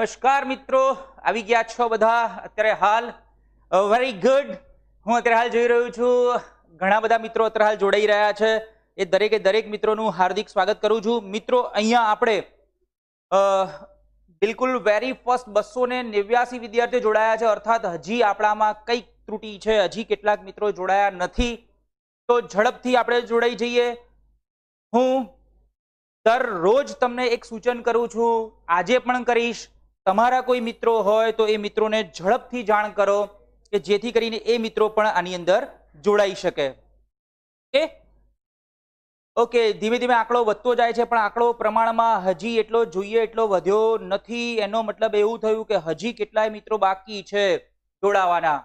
નમસ્કાર મિત્રો આવી ગયા છો બધા અત્યારે હાલ વેરી ગુડ હું અત્યારે હાલ જોઈ રહ્યો છું ઘણા બધા મિત્રો અત્યારે હાલ જોડાઈ રહ્યા છે એ દરેકે દરેક મિત્રોનું હાર્દિક સ્વાગત કરું છું મિત્રો અહીંયા આપણે બિલકુલ વેરી ફર્સ્ટ બસો ને નેવ્યાસી વિદ્યાર્થીઓ જોડાયા છે અર્થાત હજી આપણામાં કંઈક ત્રુટી છે હજી કેટલાક મિત્રો જોડાયા નથી તો ઝડપથી આપણે જોડાઈ જઈએ હું દરરોજ તમને એક સૂચન કરું છું આજે પણ કરીશ તમારા કોઈ મિત્રો હોય તો એ મિત્રોને ઝડપથી જાણ કરો કે જેથી કરીને એ મિત્રો પણ આની અંદર જોડાઈ શકે ઓકે ઓકે ધીમે ધીમે આંકડો વધતો જાય છે પણ આંકડો પ્રમાણમાં હજી એટલો જોઈએ એટલો વધ્યો નથી એનો મતલબ એવું થયું કે હજી કેટલાય મિત્રો બાકી છે જોડાવાના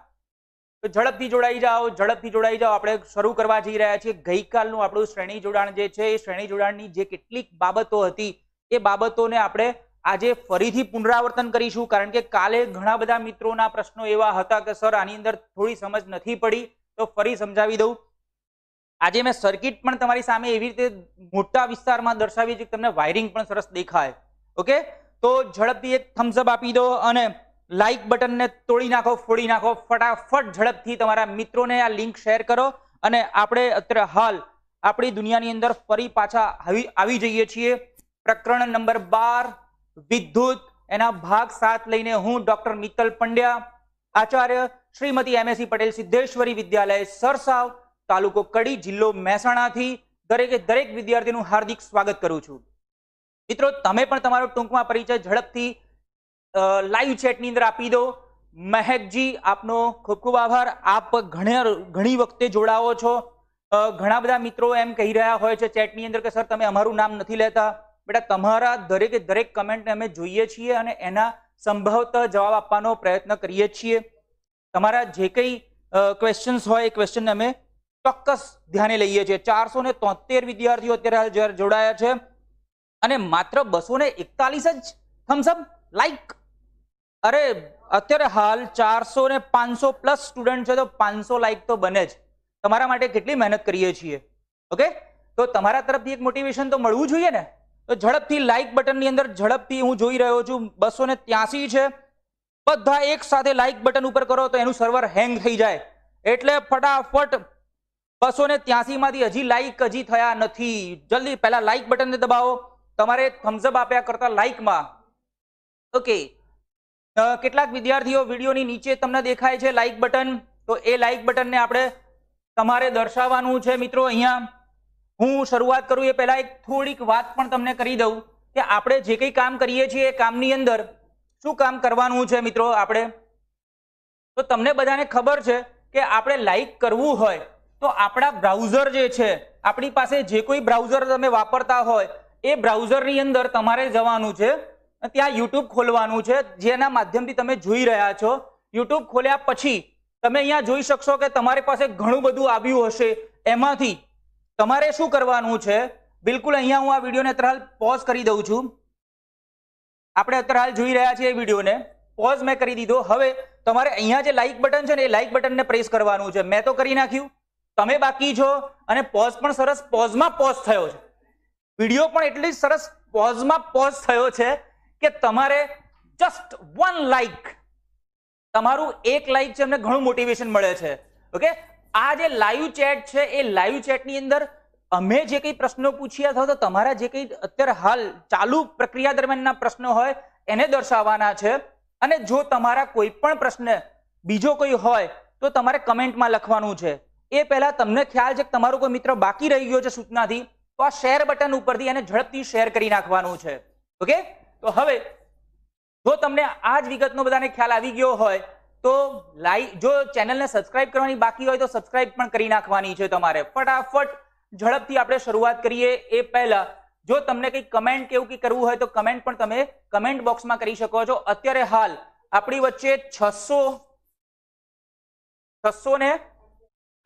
તો ઝડપથી જોડાઈ જાઓ ઝડપથી જોડાઈ જાઓ આપણે શરૂ કરવા જઈ રહ્યા છીએ ગઈકાલનું આપણું શ્રેણી જોડાણ જે છે એ શ્રેણી જોડાણની જે કેટલીક બાબતો હતી એ બાબતોને આપણે આજે ફરીથી પુનરાવર્તન કરીશું કારણ કે કાલે ઘણા બધા મિત્રોના પ્રશ્નો એવા હતા કે સર આની અંદર થોડી સમજ નથી પડી તો ફરી સમજાવી દઉં આજે મેં સર્કિટ પણ તમારી સામે એવી રીતે મોટા વિસ્તારમાં દર્શાવી છે કે તમને વાયરિંગ પણ સરસ દેખાય ઓકે તો ઝડપથી એક થમ્સઅપ આપી દો અને લાઇક બટનને તોડી નાખો ફોડી નાખો ફટાફટ ઝડપથી તમારા મિત્રોને આ લિંક શેર કરો અને આપણે અત્યારે હાલ આપણી દુનિયાની અંદર ફરી પાછા આવી જઈએ છીએ પ્રકરણ નંબર બાર વિદ્યુત એના ભાગ સાથ લઈને હું ડોક્ટર મિત્તલ પંડ્યા આચાર્ય શ્રીમતી એમએસસી પટેલ સિદ્ધેશ્વરી વિદ્યાલય સરસાવ તાલુકો કડી જિલ્લો મહેસાણાથી દરેકે દરેક વિદ્યાર્થીનું હાર્દિક સ્વાગત કરું છું મિત્રો તમે પણ તમારો ટૂંકમાં પરિચય ઝડપથી લાઈવ ચેટની અંદર આપી દો મહેકજી આપનો ખૂબ ખૂબ આભાર આપ ઘણા ઘણી વખતે જોડાવો છો ઘણા બધા મિત્રો એમ કહી રહ્યા હોય છે ચેટની અંદર કે સર તમે અમારું નામ નથી લેતા બેટા તમારા દરેકે દરેક કમેન્ટને અમે જોઈએ છીએ અને એના સંભવત જવાબ આપવાનો પ્રયત્ન કરીએ છીએ તમારા જે કંઈ ક્વેશ્ચન્સ હોય એ ક્વેશ્ચનને અમે ચોક્કસ ધ્યાને લઈએ છીએ ચારસો ને તોતેર વિદ્યાર્થીઓ અત્યારે હાલ જોડાયા છે અને માત્ર બસો ને એકતાલીસ જ થમ્સઅપ લાઈક અરે અત્યારે હાલ ચારસો ને પાંચસો પ્લસ સ્ટુડન્ટ છે તો પાંચસો લાઈક તો બને જ તમારા માટે કેટલી મહેનત કરીએ છીએ ઓકે તો તમારા તરફથી એક મોટિવેશન તો મળવું જોઈએ ને તો ઝડપથી લાઇક બટનની અંદર ઝડપથી હું જોઈ રહ્યો છું બસો ને ત્યાસી છે બધા એક સાથે લાઇક બટન ઉપર કરો તો એનું સર્વર હેંગ થઈ જાય એટલે ફટાફટ બસો ને ત્યાસીમાંથી હજી લાઇક હજી થયા નથી જલ્દી પહેલાં લાઇક બટનને દબાવો તમારે થમ્સઅપ આપ્યા કરતાં લાઇકમાં ઓકે કેટલાક વિદ્યાર્થીઓ વિડીયોની નીચે તમને દેખાય છે લાઇક બટન તો એ લાઇક બટનને આપણે તમારે દર્શાવવાનું છે મિત્રો અહીંયા હું શરૂઆત કરું એ પહેલાં એક થોડીક વાત પણ તમને કરી દઉં કે આપણે જે કંઈ કામ કરીએ છીએ એ કામની અંદર શું કામ કરવાનું છે મિત્રો આપણે તો તમને બધાને ખબર છે કે આપણે લાઈક કરવું હોય તો આપણા બ્રાઉઝર જે છે આપણી પાસે જે કોઈ બ્રાઉઝર તમે વાપરતા હોય એ બ્રાઉઝરની અંદર તમારે જવાનું છે ત્યાં યુટ્યુબ ખોલવાનું છે જેના માધ્યમથી તમે જોઈ રહ્યા છો યુટ્યુબ ખોલ્યા પછી તમે અહીંયા જોઈ શકશો કે તમારી પાસે ઘણું બધું આવ્યું હશે એમાંથી તમારે શું કરવાનું છે બિલકુલ અહીંયા હું આ વિડીયોને અત્યારે હાલ પોઝ કરી દઉં છું આપણે અત્યારે હાલ જોઈ રહ્યા છીએ એ વિડીયોને પોઝ મેં કરી દીધો હવે તમારે અહીંયા જે લાઇક બટન છે ને એ લાઇક બટનને પ્રેસ કરવાનું છે મેં તો કરી નાખ્યું તમે બાકી છો અને પોઝ પણ સરસ પોઝમાં પોઝ થયો છે વિડીયો પણ એટલી સરસ પોઝમાં પોઝ થયો છે કે તમારે જસ્ટ વન લાઇક તમારું એક લાઇક છે એમને ઘણું મોટિવેશન મળે છે ઓકે આ જે લાઈવ ચેટ છે એ લાઈવ ચેટની અંદર અમે જે કંઈ પ્રશ્નો પૂછ્યા હતા તો તમારા જે કંઈ અત્યારે હાલ ચાલુ પ્રક્રિયા દરમિયાનના પ્રશ્નો હોય એને દર્શાવવાના છે અને જો તમારા કોઈ પણ પ્રશ્ન બીજો કોઈ હોય તો તમારે કમેન્ટમાં લખવાનું છે એ પહેલાં તમને ખ્યાલ છે કે તમારો કોઈ મિત્ર બાકી રહી ગયો છે સૂચનાથી તો આ શેર બટન ઉપરથી એને ઝડપથી શેર કરી નાખવાનું છે ઓકે તો હવે જો તમને આ જ વિગતનો બધાને ખ્યાલ આવી ગયો હોય તો લાઈક જો ચેનલને સબસ્ક્રાઇબ કરવાની બાકી હોય તો સબસ્ક્રાઇબ પણ કરી નાખવાની છે તમારે ફટાફટ ઝડપથી આપણે શરૂઆત કરીએ એ પહેલા જો તમને કંઈ કમેન્ટ કેવું કે કરવું હોય તો કમેન્ટ પણ તમે કમેન્ટ બોક્સમાં કરી શકો છો અત્યારે હાલ આપણી વચ્ચે છસો છસો ને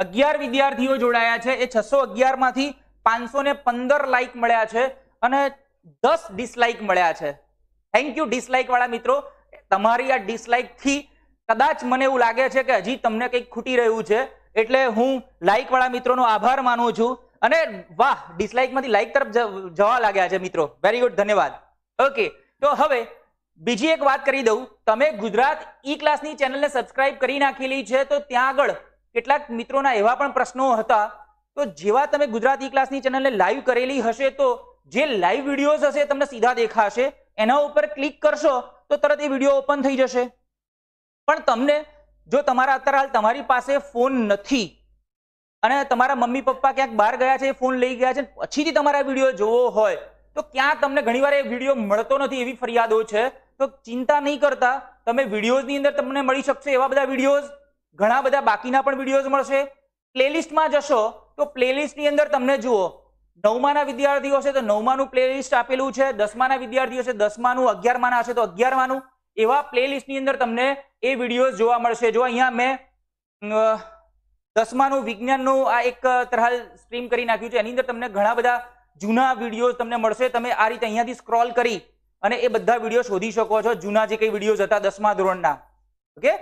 અગિયાર વિદ્યાર્થીઓ જોડાયા છે એ છસો અગિયારમાંથી માંથી પાંચસો ને પંદર લાઈક મળ્યા છે અને દસ ડિસલાઇક મળ્યા છે થેન્ક યુ ડિસલાઇક વાળા મિત્રો તમારી આ ડિસલાઇકથી કદાચ મને એવું લાગે છે કે હજી તમને કંઈક ખૂટી રહ્યું છે એટલે હું લાઈક મિત્રોનો આભાર માનું છું અને વાહ ડિસલાઇકમાંથી લાઇક તરફ જવા લાગ્યા છે મિત્રો વેરી ગુડ ધન્યવાદ ઓકે તો હવે બીજી એક વાત કરી દઉં તમે ગુજરાત ઈ ક્લાસની ચેનલને સબસ્ક્રાઇબ કરી નાખેલી છે તો ત્યાં આગળ કેટલાક મિત્રોના એવા પણ પ્રશ્નો હતા તો જેવા તમે ગુજરાત ઈ ક્લાસની ચેનલને લાઈવ કરેલી હશે તો જે લાઈવ વિડીયોઝ હશે તમને સીધા દેખાશે એના ઉપર ક્લિક કરશો તો તરત એ વિડીયો ઓપન થઈ જશે પણ તમને જો તમારા અત્યારે હાલ તમારી પાસે ફોન નથી અને તમારા મમ્મી પપ્પા ક્યાંક બહાર ગયા છે ફોન લઈ ગયા છે પછીથી તમારા વિડીયો જોવો હોય તો ક્યાં તમને ઘણીવાર એ વિડીયો મળતો નથી એવી ફરિયાદો છે તો ચિંતા નહીં કરતા તમે વિડીયોઝની અંદર તમને મળી શકશે એવા બધા વિડીયોઝ ઘણા બધા બાકીના પણ વિડીયોઝ મળશે પ્લેલિસ્ટમાં જશો તો પ્લેલિસ્ટની અંદર તમને જુઓ નવમાના વિદ્યાર્થીઓ છે તો નવમાનું પ્લેલિસ્ટ આપેલું છે દસમાના વિદ્યાર્થીઓ છે દસમાનું અગિયારમાના હશે તો અગિયારમાનું એવા પ્લેલિસ્ટની અંદર તમને એ વિડીયોઝ જોવા મળશે જો અહીંયા મેં દસમાનું વિજ્ઞાનનું આ એક તરહાલ સ્ટ્રીમ કરી નાખ્યું છે એની અંદર તમને ઘણા બધા જૂના વિડીયોઝ તમને મળશે તમે આ રીતે અહીંયાથી સ્ક્રોલ કરી અને એ બધા વિડીયો શોધી શકો છો જૂના જે કંઈ વિડીયો હતા દસમા ધોરણના ઓકે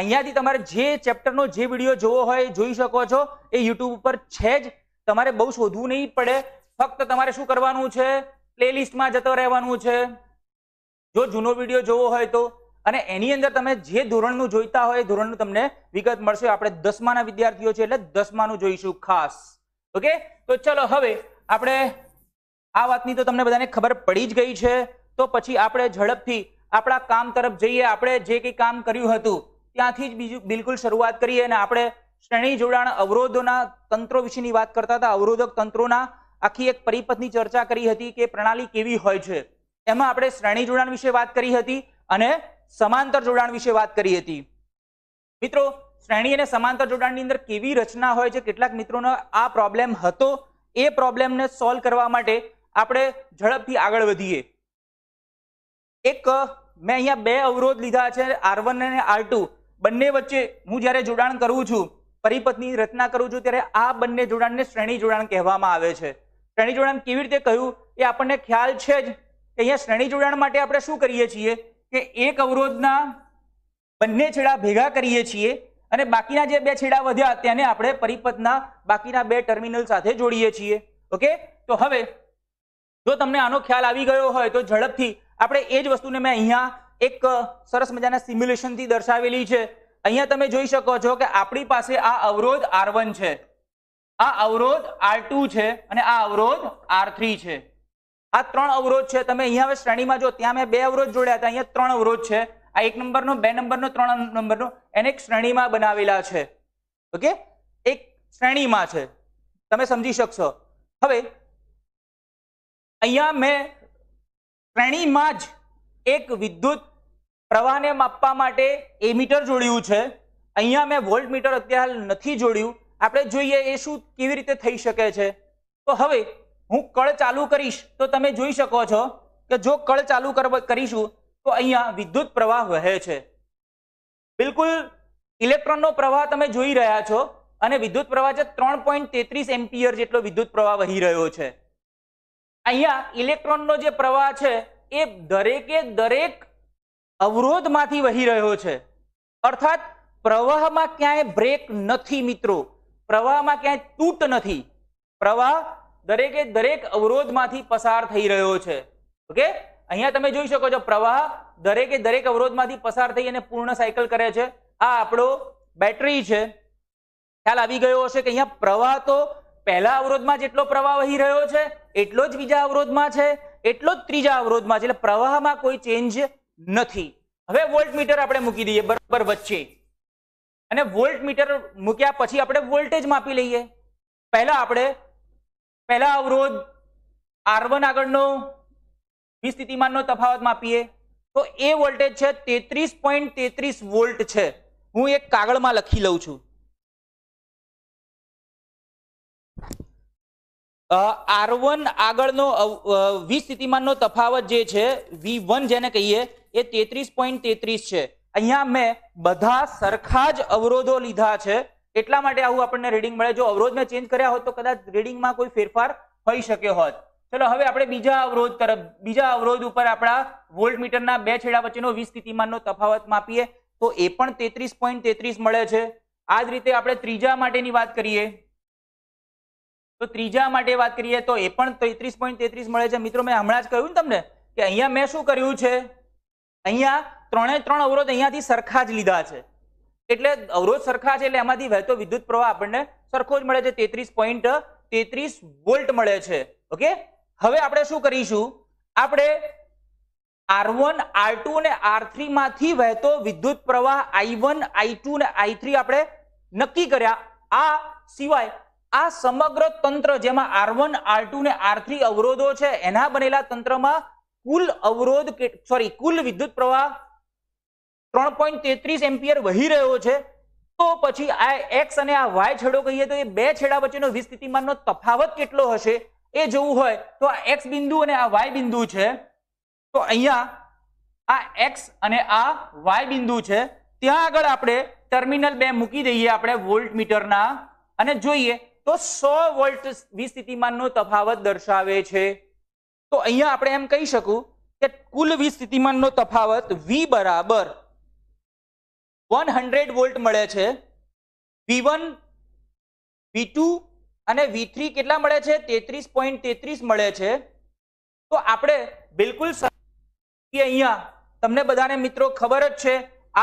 અહીંયાથી તમારે જે ચેપ્ટરનો જે વિડીયો જોવો હોય જોઈ શકો છો એ યુટ્યુબ ઉપર છે જ તમારે બહુ શોધવું નહીં પડે ફક્ત તમારે શું કરવાનું છે પ્લેલિસ્ટમાં જતો રહેવાનું છે જો જૂનો વિડીયો જોવો હોય તો અને એની અંદર તમે જે ધોરણનું જોઈતા હોય ધોરણનું તમને વિગત મળશે આપણે દસમાના વિદ્યાર્થીઓ છે એટલે દસમાનું જોઈશું ખાસ ઓકે તો ચલો હવે આપણે આ વાતની તો તમને બધાને ખબર પડી જ ગઈ છે તો પછી આપણે ઝડપથી આપણા કામ તરફ જઈએ આપણે જે કંઈ કામ કર્યું હતું ત્યાંથી જ બીજું બિલકુલ શરૂઆત કરીએ અને આપણે શ્રેણી જોડાણ અવરોધોના તંત્રો વિશેની વાત કરતા હતા અવરોધક તંત્રોના આખી એક પરિપથની ચર્ચા કરી હતી કે પ્રણાલી કેવી હોય છે એમાં આપણે શ્રેણી જોડાણ વિશે વાત કરી હતી અને સમાંતર જોડાણ વિશે વાત કરી હતી મિત્રો શ્રેણી અને સમાંતર જોડાણની અંદર કેવી રચના હોય છે કેટલાક મિત્રોનો આ પ્રોબ્લેમ હતો એ પ્રોબ્લેમને સોલ્વ કરવા માટે આપણે ઝડપથી આગળ વધીએ એક મેં અહીંયા બે અવરોધ લીધા છે આર અને આર બંને વચ્ચે હું જ્યારે જોડાણ કરું છું પરિપથની રચના કરું છું ત્યારે આ બંને જોડાણને શ્રેણી જોડાણ કહેવામાં આવે છે શ્રેણી જોડાણ કેવી રીતે કહ્યું એ આપણને ખ્યાલ છે જ કે અહીંયા શ્રેણી જોડાણ માટે આપણે શું કરીએ છીએ કે એક અવરોધના બંને છેડા ભેગા કરીએ છીએ અને બાકીના જે બે છેડા વધ્યા તેને આપણે પરિપથના બાકીના બે ટર્મિનલ સાથે જોડીએ છીએ ઓકે તો હવે જો તમને આનો ખ્યાલ આવી ગયો હોય તો ઝડપથી આપણે એ જ વસ્તુને મેં અહીંયા એક સરસ મજાના સિમ્યુલેશનથી દર્શાવેલી છે અહીંયા તમે જોઈ શકો છો કે આપણી પાસે આ અવરોધ આર છે આ અવરોધ આર છે અને આ અવરોધ આર છે આ ત્રણ અવરોધ છે તમે અહીંયા હવે શ્રેણીમાં જો ત્યાં મેં બે અવરોધ જોડ્યા હતા અહીંયા ત્રણ અવરોધ છે આ એક નંબરનો બે નંબરનો ત્રણ નંબરનો એને એક શ્રેણીમાં બનાવેલા છે ઓકે એક શ્રેણીમાં છે તમે સમજી શકશો હવે અહીંયા મેં શ્રેણીમાં જ એક વિદ્યુત પ્રવાહને માપવા માટે એ મીટર જોડ્યું છે અહીંયા મેં વોલ્ટ મીટર અત્યારે નથી જોડ્યું આપણે જોઈએ એ શું કેવી રીતે થઈ શકે છે તો હવે હું કળ ચાલુ કરીશ તો તમે જોઈ શકો છો કે જો કળ ચાલુ કરીશું તો અહીંયા વિદ્યુત પ્રવાહ વહે છે બિલકુલ ઇલેક્ટ્રોનનો પ્રવાહ તમે જોઈ રહ્યા છો અને વિદ્યુત પ્રવાહ છે ત્રણ પોઈન્ટ તેત્રીસ એમ્પિયર જેટલો વિદ્યુત પ્રવાહ વહી રહ્યો છે અહીંયા ઇલેક્ટ્રોનનો જે પ્રવાહ છે એ દરેકે દરેક અવરોધમાંથી વહી રહ્યો છે અર્થાત પ્રવાહમાં ક્યાંય બ્રેક નથી મિત્રો પ્રવાહમાં ક્યાંય તૂટ નથી પ્રવાહ દરેકે દરેક અવરોધમાંથી પસાર થઈ રહ્યો છે ઓકે અહીંયા તમે જોઈ શકો છો પ્રવાહ દરેકે દરેક અવરોધમાંથી પસાર થઈ અને પૂર્ણ સાયકલ કરે છે આ આપણો બેટરી છે ખ્યાલ આવી ગયો હશે કે અહીંયા પ્રવાહ તો પહેલા અવરોધમાં જેટલો પ્રવાહ વહી રહ્યો છે એટલો જ બીજા અવરોધમાં છે એટલો જ ત્રીજા અવરોધમાં છે એટલે પ્રવાહમાં કોઈ ચેન્જ નથી હવે વોલ્ટમીટર આપણે મૂકી દઈએ બરાબર વચ્ચે અને વોલ્ટમીટર મૂક્યા પછી આપણે વોલ્ટેજ માપી લઈએ પહેલા આપણે પહેલા અવરોધ આર વન આગળનો વિસ્થિતિમાનનો તફાવત માપીએ તો એ વોલ્ટેજ છે તેત્રીસ પોઈન્ટ તેત્રીસ વોલ્ટ છે હું એક કાગળમાં લખી લઉં છું આર વન આગળનો સ્થિતિમાનનો તફાવત જે છે વી વન જેને કહીએ એ તેત્રીસ પોઈન્ટ તેત્રીસ છે અહીંયા મેં બધા સરખા જ અવરોધો લીધા છે એટલા માટે આવું આપણને રીડિંગ મળે જો અવરોધ મેં ચેન્જ કર્યા હોત તો કદાચ રીડિંગમાં કોઈ ફેરફાર થઈ શક્યો હોત ચલો હવે આપણે બીજા અવરોધ તરફ બીજા અવરોધ ઉપર આપણા વોલ્ટમીટરના બે છેડા વચ્ચેનો વીસ સ્થિતિમાનનો તફાવત માપીએ તો એ પણ તેત્રીસ પોઈન્ટ તેત્રીસ મળે છે આ જ રીતે આપણે ત્રીજા માટેની વાત કરીએ તો ત્રીજા માટે વાત કરીએ તો એ પણ તેત્રીસ પોઈન્ટ તેત્રીસ મળે છે મિત્રો મેં હમણાં જ કહ્યું ને તમને કે અહીંયા મેં શું કર્યું છે અહીંયા ત્રણે ત્રણ અવરોધ અહીંયાથી સરખા જ લીધા છે એટલે અવરોધ સરખા છે એટલે એમાંથી વહેતો વિદ્યુત પ્રવાહ આપણને સરખો જ મળે છે તેત્રીસ પોઈન્ટ તેત્રીસ વોલ્ટ મળે છે ઓકે હવે આપણે શું કરીશું આપણે આર વન આર ટુ અને આર થ્રી માંથી વહેતો વિદ્યુત પ્રવાહ આઈ વન આઈ ટુ અને આઈ થ્રી આપણે નક્કી કર્યા આ સિવાય આ સમગ્ર તંત્ર જેમાં આર વન આર ટુ ને આર થ્રી અવરોધો છે એના બનેલા તંત્રમાં કુલ અવરોધ સોરી કુલ વિદ્યુત પ્રવાહ ત્રણ પોઈન્ટ તેત્રીસ એમ્પિયર વહી રહ્યો છે તો પછી આ એક્સ અને આ વાય છેડો કહીએ તો એ બે છેડા વચ્ચેનો વિસ્થિતિમાનનો તફાવત કેટલો હશે એ જોવું હોય તો આ એક્સ બિંદુ અને આ વાય બિંદુ છે તો અહીંયા આ એક્સ અને આ વાય બિંદુ છે ત્યાં આગળ આપણે ટર્મિનલ બે મૂકી દઈએ આપણે વોલ્ટ મીટરના અને જોઈએ તો સો વોલ્ટ વિસ્થિતિમાનનો તફાવત દર્શાવે છે તો અહીંયા આપણે એમ કહી શકું કે કુલ વિસ્થિતિમાનનો તફાવત વી બરાબર વન હંડ્રેડ વોલ્ટ મળે છે વી વન વી ટુ અને વી થ્રી કેટલા મળે છે તેત્રીસ પોઈન્ટ તેત્રીસ મળે છે તો આપણે બિલકુલ અહીંયા તમને બધાને મિત્રો ખબર જ છે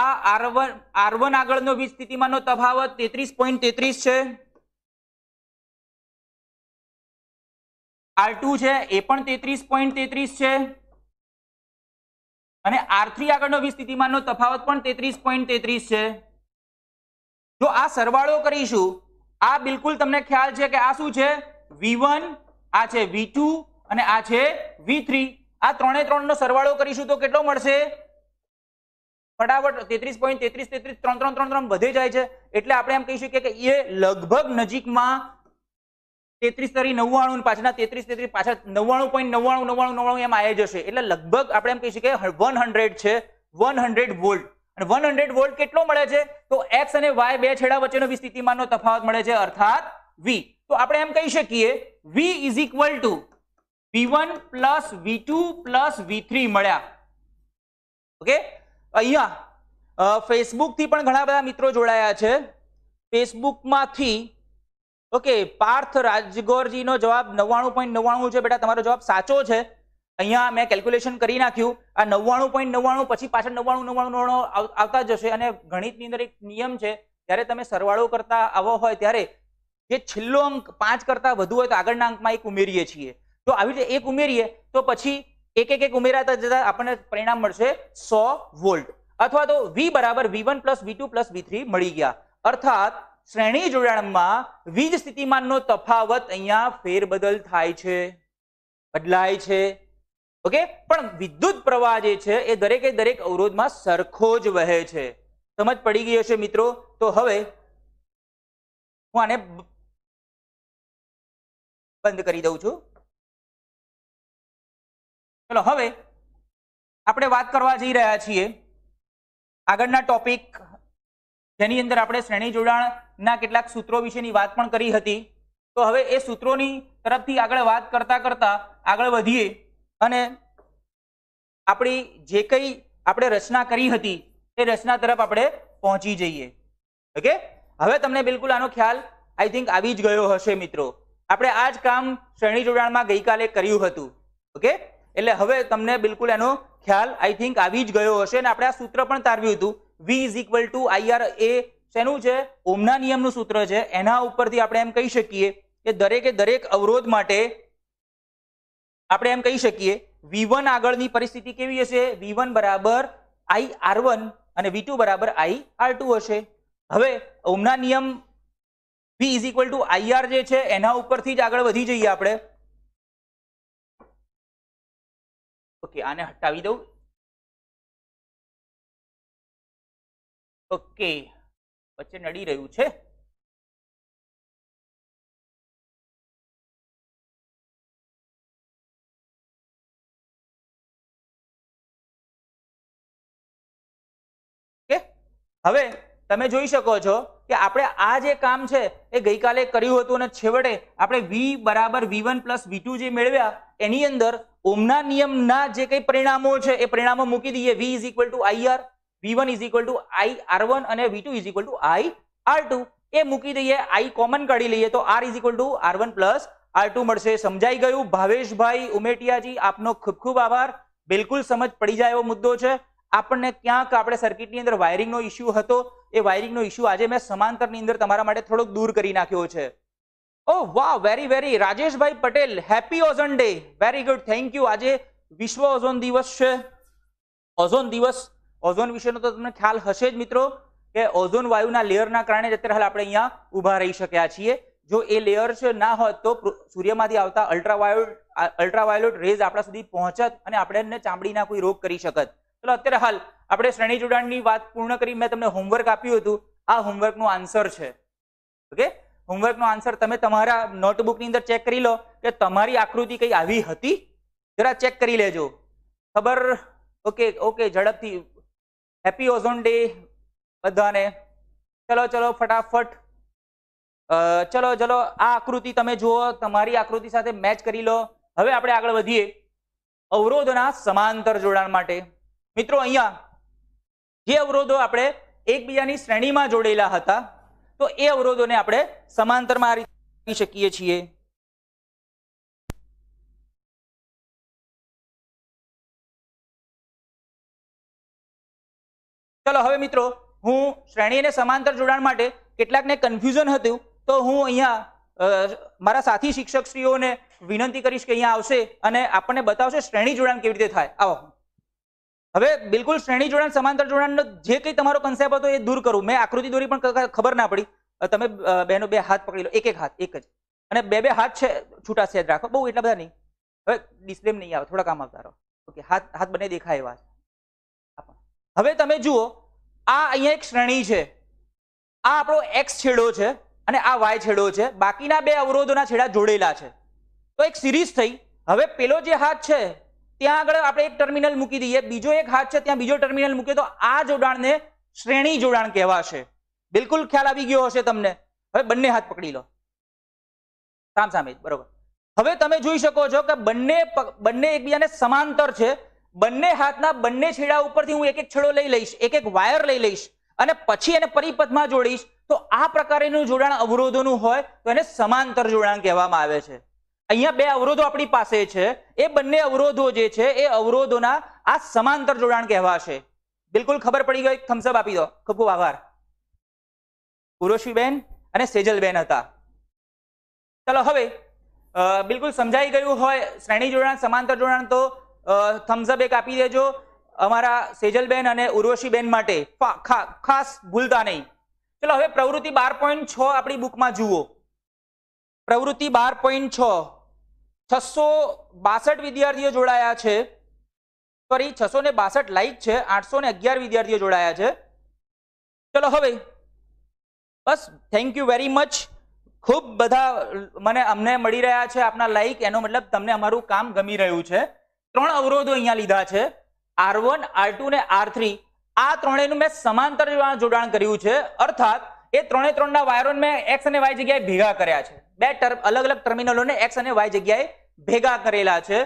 આ આર વન આર વન આગળનો વીજ સ્થિતિમાનનો તફાવત તેત્રીસ પોઈન્ટ તેત્રીસ છે આર ટુ છે એ પણ તેત્રીસ પોઈન્ટ તેત્રીસ છે અને આર થ્રી આગળનો વિસ્થિતિમાનનો તફાવત પણ તેત્રીસ પોઈન્ટ તેત્રીસ છે જો આ સરવાળો કરીશું આ બિલકુલ તમને ખ્યાલ છે કે આ શું છે વી વન આ છે વી અને આ છે વી થ્રી આ ત્રણે ત્રણનો સરવાળો કરીશું તો કેટલો મળશે ફટાફટ તેત્રીસ પોઈન્ટ તેત્રીસ તેત્રીસ ત્રણ ત્રણ ત્રણ ત્રણ વધે જાય છે એટલે આપણે એમ કહીશું કે એ લગભગ નજીકમાં તેત્રીસ તરી નવ્વાણું પાછળના તેત્રીસ તેત્રીસ પાછળ નવ્વાણું પોઈન્ટ નવ્વાણું નવ્વાણું નવ્વાણું એમ આવી જશે એટલે લગભગ આપણે એમ કહી શકીએ વન હંડ્રેડ છે વન હંડ્રેડ વોલ્ટ અને વન હંડ્રેડ વોલ્ટ કેટલો મળે છે તો એક્સ અને વાય બે છેડા વચ્ચેનો વિસ્થિતિમાનનો તફાવત મળે છે અર્થાત વી તો આપણે એમ કહી શકીએ V is equal to V one plus V two plus V three મળ્યા ઓકે અહીંયા ફેસબુકથી પણ ઘણા બધા મિત્રો જોડાયા છે ફેસબુકમાંથી ઓકે પાર્થ રાજગોરજીનો જવાબ નવ્વાણું પોઈન્ટ નવ્વાણું છે બેટા તમારો જવાબ સાચો છે અહીંયા મેં કેલ્ક્યુલેશન કરી નાખ્યું આ નવ્વાણું પોઈન્ટ નવ્વાણું પછી પાછળ નવ્વાણું નવ્વાણું નવ્વાણું આવતા જશે અને ગણિતની અંદર એક નિયમ છે જ્યારે તમે સરવાળો કરતા આવો હોય ત્યારે જે છેલ્લો અંક પાંચ કરતા વધુ હોય તો આગળના અંકમાં એક ઉમેરીએ છીએ તો આવી રીતે એક ઉમેરીએ તો પછી એક એક એક ઉમેરાતા જતા આપણને પરિણામ મળશે સો વોલ્ટ અથવા તો વી બરાબર V one plus V two plus V three મળી ગયા અર્થાત શ્રેણી જોડાણમાં વીજ સ્થિતિમાનનો તફાવત અહીંયા ફેરબદલ થાય છે બદલાય છે ઓકે પણ વિદ્યુત પ્રવાહ જે છે એ દરેકે દરેક અવરોધમાં સરખો જ વહે છે સમજ પડી ગઈ હશે મિત્રો તો હવે હું આને બંધ કરી દઉં છું ચલો હવે આપણે વાત કરવા જઈ રહ્યા છીએ આગળના ટોપિક જેની અંદર આપણે શ્રેણી જોડાણ ના કેટલાક સૂત્રો વિશેની વાત પણ કરી હતી તો હવે એ સૂત્રોની તરફથી આગળ વાત કરતા કરતા આગળ વધીએ અને આપણી જે કંઈ આપણે રચના કરી હતી એ રચના તરફ આપણે પહોંચી જઈએ ઓકે હવે તમને બિલકુલ આનો ખ્યાલ આઈ થિંક આવી જ ગયો હશે મિત્રો આપણે આ જ કામ શ્રેણી જોડાણમાં ગઈકાલે કર્યું હતું ઓકે એટલે હવે તમને બિલકુલ એનો ખ્યાલ આઈ થિંક આવી જ ગયો હશે અને આપણે આ સૂત્ર પણ તારવ્યું હતું V is equal to IR એ શેનું છે ઓમના નિયમનું સૂત્ર છે એના ઉપરથી આપણે એમ કહી શકીએ કે દરેકે દરેક અવરોધ માટે આપણે એમ કહી શકીએ વી આગળની પરિસ્થિતિ કેવી હશે વી વન બરાબર આઈ આર વન અને વી ટુ બરાબર આઈ આર ટુ હશે હવે ઓમના નિયમ V is equal to IR જે છે એના ઉપરથી જ આગળ વધી જઈએ આપણે ઓકે આને હટાવી દઉં ઓકે વચ્ચે નડી રહ્યું છે હવે તમે જોઈ શકો છો કે આપણે આ જે કામ છે એ ગઈકાલે કર્યું હતું અને છેવટે આપણે વી બરાબર V one plus V two જે મેળવ્યા એની અંદર ઓમના નિયમના જે કંઈ પરિણામો છે એ પરિણામો મૂકી દઈએ V is equal to IR V v1 is to I R one અને V v2 is to I R two એ મૂકી દઈએ આઈ કોમન કાઢી લઈએ તો R r to R one plus R two મળશે સમજાઈ ગયું ભાવેશભાઈ ઉમેટિયાજી આપનો ખૂબ ખૂબ આભાર બિલકુલ સમજ પડી જાય એવો મુદ્દો છે આપણને ક્યાંક આપણે સર્કિટની અંદર વાયરિંગનો ઇશ્યુ હતો એ વાયરિંગનો ઇશ્યુ આજે મેં સમાંતરની અંદર તમારા માટે થોડોક દૂર કરી નાખ્યો છે ઓ વાહ વેરી વેરી રાજેશભાઈ Patel happy ozone day very good thank you આજે વિશ્વ ઓઝોન દિવસ છે ઓઝોન દિવસ ઓઝોન વિશેનો તો તમને ખ્યાલ હશે જ મિત્રો કે ઓઝોન વાયુના લેયરના કારણે જ અત્યારે હાલ આપણે અહીંયા ઊભા રહી શક્યા છીએ જો એ લેયર છે ના હોત તો સૂર્યમાંથી આવતા અલ્ટ્રાવાયોલેટ અલ્ટ્રાવાયોલેટ રેઝ આપણા સુધી પહોંચત અને આપણે ચામડીના કોઈ રોગ કરી શકત ચલો અત્યારે હાલ આપણે શ્રેણી જોડાણની વાત પૂર્ણ કરી મેં તમને હોમવર્ક આપ્યું હતું આ હોમવર્કનો આન્સર છે ઓકે હોમવર્કનો આન્સર તમે તમારા નોટબુકની અંદર ચેક કરી લો કે તમારી આકૃતિ કંઈ આવી હતી જરા ચેક કરી લેજો ખબર ઓકે ઓકે ઝડપથી હેપી ઓઝોન ડે બધાને ચલો ચલો ફટાફટ ચલો ચલો આ આકૃતિ તમે જુઓ તમારી આકૃતિ સાથે મેચ કરી લો હવે આપણે આગળ વધીએ અવરોધોના સમાંતર જોડાણ માટે મિત્રો અહીંયા જે અવરોધો આપણે એકબીજાની શ્રેણીમાં જોડેલા હતા તો એ અવરોધોને આપણે સમાંતરમાં આ રીતે શકીએ છીએ ચલો હવે મિત્રો હું શ્રેણી અને સમાંતર જોડાણ માટે કેટલાકને કન્ફ્યુઝન હતું તો હું અહીંયા મારા સાથી શિક્ષકશ્રીઓને વિનંતી કરીશ કે અહીંયા આવશે અને આપણને બતાવશે શ્રેણી જોડાણ કેવી રીતે થાય આવો હવે બિલકુલ શ્રેણી જોડાણ સમાંતર જોડાણનો જે કંઈ તમારો કન્સેપ્ટ હતો એ દૂર કરું મેં આકૃતિ દોરી પણ ખબર ના પડી તમે બહેનો બે હાથ પકડી લો એક એક હાથ એક જ અને બે બે હાથ છે છૂટા છે રાખો બહુ એટલા બધા નહીં હવે ડિસ્પ્લેમ નહીં આવે થોડા કામ આવતા રહો ઓકે હાથ હાથ બને દેખાય એવા છે હવે તમે જુઓ આ અહીંયા એક શ્રેણી છે આ આપણો એક્સ છેડો છે અને આ વાય છેડો છે બાકીના બે અવરોધોના છેડા જોડેલા છે તો એક સિરીઝ થઈ હવે પેલો જે હાથ છે ત્યાં આગળ આપણે એક ટર્મિનલ મૂકી દઈએ બીજો એક હાથ છે ત્યાં બીજો ટર્મિનલ મૂકીએ તો આ જોડાણને શ્રેણી જોડાણ કહેવાશે બિલકુલ ખ્યાલ આવી ગયો હશે તમને હવે બંને હાથ પકડી લો સામ સામે બરોબર હવે તમે જોઈ શકો છો કે બંને બંને એકબીજાને સમાંતર છે બંને હાથના બંને છેડા ઉપરથી હું એક એક છેડો લઈ લઈશ એક એક વાયર લઈ લઈશ અને પછી એને પરિપથમાં જોડીશ તો આ પ્રકારનું જોડાણ અવરોધોનું હોય તો એને સમાંતર જોડાણ કહેવામાં આવે છે અહીંયા બે અવરોધો આપણી પાસે છે એ બંને અવરોધો જે છે એ અવરોધોના આ સમાંતર જોડાણ કહેવાશે બિલકુલ ખબર પડી ગઈ થમ્સઅપ આપી દો ખૂબ ખૂબ આભાર ઉર્વશીબેન અને સેજલબેન હતા ચલો હવે બિલકુલ સમજાઈ ગયું હોય શ્રેણી જોડાણ સમાંતર જોડાણ તો થમ્સઅપ એક આપી દેજો અમારા સેજલબેન અને ઉર્વશીબેન માટે ખાસ ભૂલતા નહીં ચલો હવે પ્રવૃત્તિ બાર પોઈન્ટ છ આપણી બુકમાં જુઓ પ્રવૃત્તિ બાર પોઈન્ટ છ છસો બાસઠ વિદ્યાર્થીઓ જોડાયા છે સોરી છસો ને બાસઠ લાઈક છે આઠસો ને અગિયાર વિદ્યાર્થીઓ જોડાયા છે ચલો હવે બસ થેન્ક યુ વેરી મચ ખૂબ બધા મને અમને મળી રહ્યા છે આપના લાઈક એનો મતલબ તમને અમારું કામ ગમી રહ્યું છે ત્રણ અવરોધો અહીંયા લીધા છે આર વન આર ટુ ને આર થ્રી આ ત્રણેયનું મેં સમાંતર જોડાણ કર્યું છે અર્થાત એ ત્રણે ત્રણના વાયરોને મેં એક્સ અને વાય જગ્યાએ ભેગા કર્યા છે બે અલગ અલગ ટર્મિનલોને એક્સ અને વાય જગ્યાએ ભેગા કરેલા છે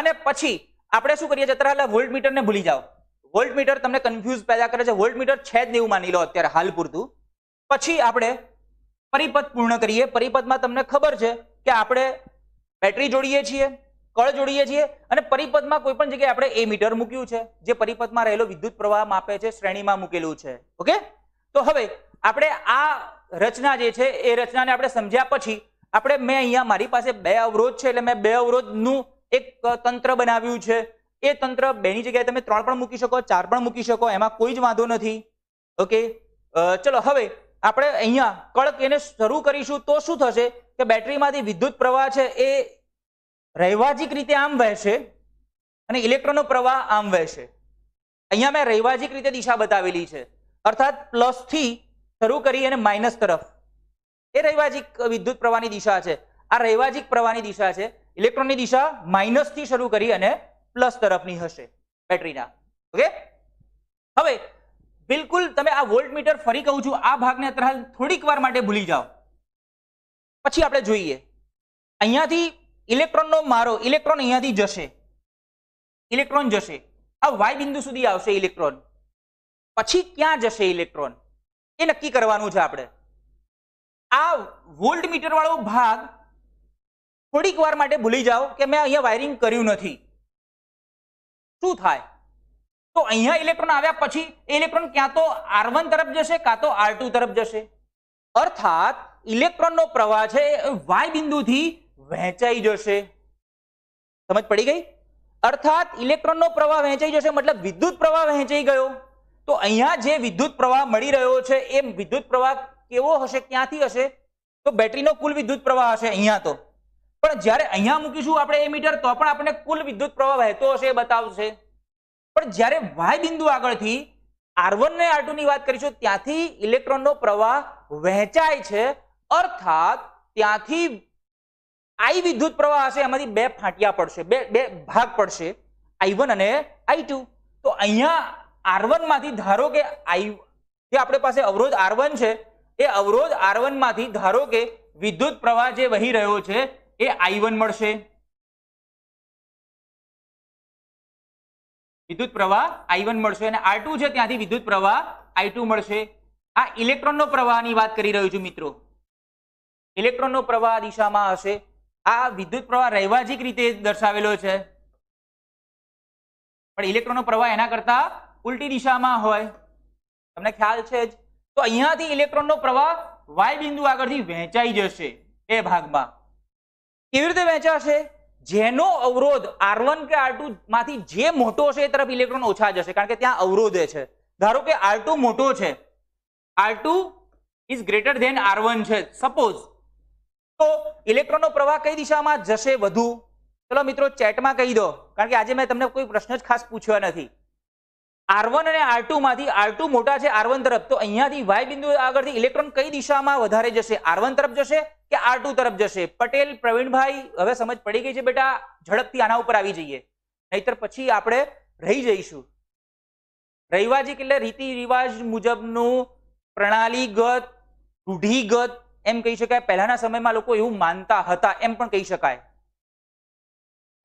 અને પછી આપણે શું કરીએ છીએ વોલ્ટ મીટરને ભૂલી જાઓ મીટર તમને કન્ફ્યુઝ પેદા કરે છે વોલ્ટ મીટર છે જ નહીં માની લો અત્યારે હાલ પૂરતું પછી આપણે પરિપથ પૂર્ણ કરીએ પરિપથમાં તમને ખબર છે કે આપણે બેટરી જોડીએ છીએ કળ જોડીએ છીએ અને પરિપથમાં કોઈ પણ જગ્યાએ આપણે એ મીટર મૂક્યું છે જે પરિપથમાં રહેલો વિદ્યુત પ્રવાહ માપે છે શ્રેણીમાં મૂકેલું છે ઓકે તો હવે આપણે આ રચના જે છે એ રચનાને આપણે સમજ્યા પછી આપણે મેં અહીંયા મારી પાસે બે અવરોધ છે એટલે મેં બે અવરોધનું એક તંત્ર બનાવ્યું છે એ તંત્ર બેની જગ્યાએ તમે ત્રણ પણ મૂકી શકો ચાર પણ મૂકી શકો એમાં કોઈ જ વાંધો નથી ઓકે ચલો હવે આપણે અહીંયા કળક એને શરૂ કરીશું તો શું થશે કે બેટરીમાંથી વિદ્યુત પ્રવાહ છે એ રહેવાજિક રીતે આમ વહેશે અને ઇલેક્ટ્રોનો પ્રવાહ આમ વહેશે અહીંયા મેં રહેવાજિક રીતે દિશા બતાવેલી છે અર્થાત પ્લસથી શરૂ કરી અને માઇનસ તરફ એ રહેવાજિક વિદ્યુત પ્રવાહની દિશા છે આ રહેવાજિક પ્રવાહની દિશા છે ઇલેક્ટ્રોનની દિશા માઇનસથી શરૂ કરી અને પ્લસ તરફની હશે બેટરીના ઓકે હવે બિલકુલ તમે આ વોલ્ટ મીટર ફરી કહું છું આ ભાગને અત્યારે થોડીક વાર માટે ભૂલી જાઓ પછી આપણે જોઈએ અહીંયાથી ઇલેક્ટ્રોનનો મારો ઇલેક્ટ્રોન અહીંયાથી જશે ઇલેક્ટ્રોન જશે આ વાય બિંદુ સુધી આવશે ઇલેક્ટ્રોન પછી ક્યાં જશે ઇલેક્ટ્રોન એ નક્કી કરવાનું છે આપણે આ વોલ્ટ મીટર વાળો ભાગ થોડીક વાર માટે ભૂલી જાઓ કે મેં અહીંયા વાયરિંગ કર્યું નથી શું થાય તો અહીંયા ઇલેક્ટ્રોન આવ્યા પછી ઇલેક્ટ્રોન ક્યાં તો આર તરફ જશે કાં તો આર તરફ જશે અર્થાત ઇલેક્ટ્રોનનો પ્રવાહ છે વાય બિંદુથી વહેંચાઈ જશે સમજ પડી ગઈ અર્થાત ઇલેક્ટ્રોનનો પ્રવાહ વહેંચાઈ જશે મતલબ વિદ્યુત પ્રવાહ વહેંચાઈ ગયો તો અહીંયા જે વિદ્યુત પ્રવાહ મળી રહ્યો છે એ વિદ્યુત પ્રવાહ કેવો હશે ક્યાંથી હશે તો બેટરીનો કુલ વિદ્યુત પ્રવાહ હશે અહીંયા તો પણ જ્યારે અહીંયા મૂકીશું આપણે એ મીટર તો પણ આપણને કુલ વિદ્યુત પ્રવાહ વહેતો હશે એ બતાવશે પણ જ્યારે વાય બિંદુ આગળથી આર1 ને આર2 ની વાત કરીશું ત્યાંથી ઇલેક્ટ્રોનનો પ્રવાહ વહેંચાય છે અર્થાત ત્યાંથી આઈ વિદ્યુત પ્રવાહ હશે એમાંથી બે ફાટિયા પડશે બે બે ભાગ પડશે આઈ વન અને આઈ તો અહીંયા આર માંથી ધારો કે આઈ જે આપણે પાસે અવરોધ આર છે એ અવરોધ આર માંથી ધારો કે વિદ્યુત પ્રવાહ જે વહી રહ્યો છે એ આઈ મળશે વિદ્યુત પ્રવાહ આઈ મળશે અને આર છે ત્યાંથી વિદ્યુત પ્રવાહ આઈ મળશે આ ઇલેક્ટ્રોનનો પ્રવાહની વાત કરી રહ્યો છું મિત્રો ઇલેક્ટ્રોનનો પ્રવાહ દિશામાં હશે આ વિદ્યુત પ્રવાહ રહેવાજીક રીતે દર્શાવેલો છે પણ ઇલેક્ટ્રોનનો પ્રવાહ એના કરતા ઉલટી દિશામાં હોય તમને ખ્યાલ છે જ તો અહીંયાથી ઇલેક્ટ્રોનનો પ્રવાહ વાય બિંદુ આગળથી વહેંચાઈ જશે એ ભાગમાં કેવી રીતે વહેંચાશે જેનો અવરોધ આર વન કે R2 માંથી જે મોટો છે એ તરફ ઇલેક્ટ્રોન ઓછા જશે કારણ કે ત્યાં અવરોધ છે ધારો કે R2 મોટો છે R2 is greater than R one છે સપોઝ ઇલેક્ટ્રોનનો પ્રવાહ કઈ દિશામાં જશે વધુ ચલો મિત્રો ચેટમાં કહી દો કારણ કે આજે મેં તમને કોઈ પ્રશ્ન જ ખાસ પૂછ્યો નથી આર1 અને આર2 માંથી આર2 મોટા છે આર1 તરફ તો અહીંયાથી y બિંદુ આગળથી ઇલેક્ટ્રોન કઈ દિશામાં વધારે જશે આર1 તરફ જશે કે આર2 તરફ જશે પટેલ પ્રવીણભાઈ હવે સમજ પડી ગઈ છે બેટા ઝડપથી આના ઉપર આવી જઈએ નહીતર પછી આપણે રહી જઈશું રહીવાજી કેટલે રીતિ રિવાજ મુજબનું પ્રણાલીગત રૂઢિગત એમ કહી શકાય પહેલાના સમયમાં લોકો એવું માનતા હતા એમ પણ કહી શકાય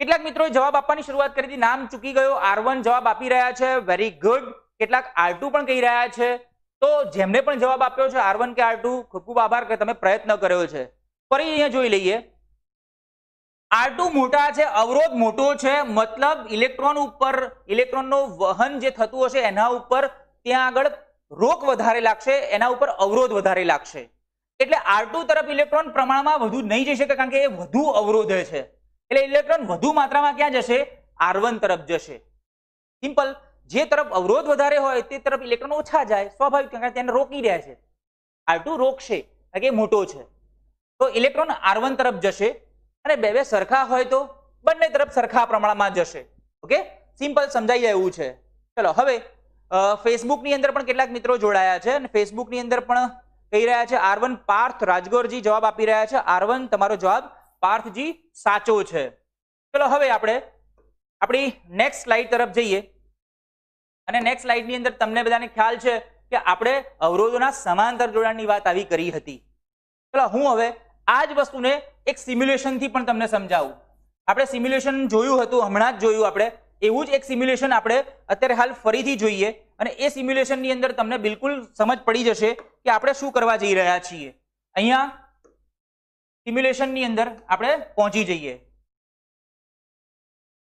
કેટલાક મિત્રો જવાબ આપવાની શરૂઆત કરી હતી નામ ચૂકી ગયો આર જવાબ આપી રહ્યા છે વેરી ગુડ કેટલાક આર પણ કહી રહ્યા છે તો જેમને પણ જવાબ આપ્યો છે આર કે આર ખૂબ ખૂબ આભાર કે તમે પ્રયત્ન કર્યો છે ફરી અહીંયા જોઈ લઈએ આર મોટા છે અવરોધ મોટો છે મતલબ ઇલેક્ટ્રોન ઉપર ઇલેક્ટ્રોનનું વહન જે થતું હશે એના ઉપર ત્યાં આગળ રોક વધારે લાગશે એના ઉપર અવરોધ વધારે લાગશે એટલે આર તરફ ઇલેક્ટ્રોન પ્રમાણમાં વધુ નહીં જઈ શકે કારણ કે એ વધુ અવરોધે છે એટલે ઇલેક્ટ્રોન વધુ માત્રામાં ક્યાં જશે આર તરફ જશે સિમ્પલ જે તરફ અવરોધ વધારે હોય તે તરફ ઇલેક્ટ્રોન ઓછા જાય સ્વાભાવિક કારણ કે તેને રોકી રહ્યા છે આર રોકશે કારણ કે મોટો છે તો ઇલેક્ટ્રોન આર તરફ જશે અને બે બે સરખા હોય તો બંને તરફ સરખા પ્રમાણમાં જશે ઓકે સિમ્પલ સમજાઈ જાય એવું છે ચલો હવે ફેસબુકની અંદર પણ કેટલાક મિત્રો જોડાયા છે અને ફેસબુકની અંદર પણ કહી રહ્યા છે આરવન પાર્થ રાજગોરજી જવાબ આપી રહ્યા છે આરવન તમારો જવાબ પાર્થજી સાચો છે ચલો હવે આપણે આપણી નેક્સ્ટ સ્લાઇડ તરફ જઈએ અને નેક્સ્ટ સ્લાઇડની અંદર તમને બધાને ખ્યાલ છે કે આપણે અવરોધોના સમાંતર જોડાણની વાત આવી કરી હતી ચલો હું હવે આ જ વસ્તુને એક સિમ્યુલેશનથી પણ તમને સમજાવું આપણે સિમ્યુલેશન જોયું હતું હમણાં જ જોયું આપણે એવું જ એક સિમ્યુલેશન આપણે અત્યારે હાલ ફરીથી જોઈએ અને એ સિમ્યુલેશનની અંદર તમને બિલકુલ સમજ પડી જશે કે આપણે શું કરવા જઈ રહ્યા છીએ અહીંયા સિમ્યુલેશનની અંદર આપણે પહોંચી જઈએ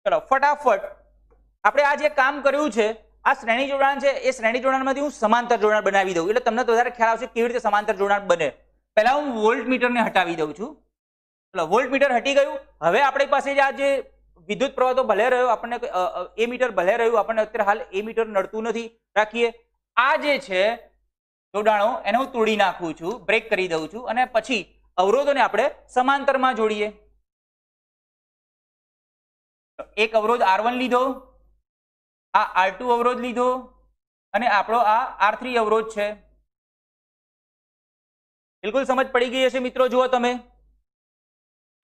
ચલો ફટાફટ આપણે આ જે કામ કર્યું છે આ શ્રેણી જોડાણ છે એ શ્રેણી જોડાણમાંથી હું સમાંતર જોડાણ બનાવી દઉં એટલે તમને વધારે ખ્યાલ આવશે કેવી રીતે સમાંતર જોડાણ બને પહેલાં હું વોલ્ટ મીટરને હટાવી દઉં છું ચલો વોલ્ટ મીટર હટી ગયું હવે આપણી પાસે જે આ જે વિદ્યુત પ્રવાહ તો ભલે રહ્યો આપણને એ મીટર ભલે રહ્યું આપણને અત્યારે હાલ એ મીટર નડતું નથી રાખીએ આ જે છે જોડાણો એને હું તોડી નાખું છું બ્રેક કરી દઉં છું અને પછી અવરોધોને આપણે સમાંતરમાં જોડીએ એક અવરોધ આર લીધો આ આર અવરોધ લીધો અને આપણો આ આર અવરોધ છે બિલકુલ સમજ પડી ગઈ હશે મિત્રો જુઓ તમે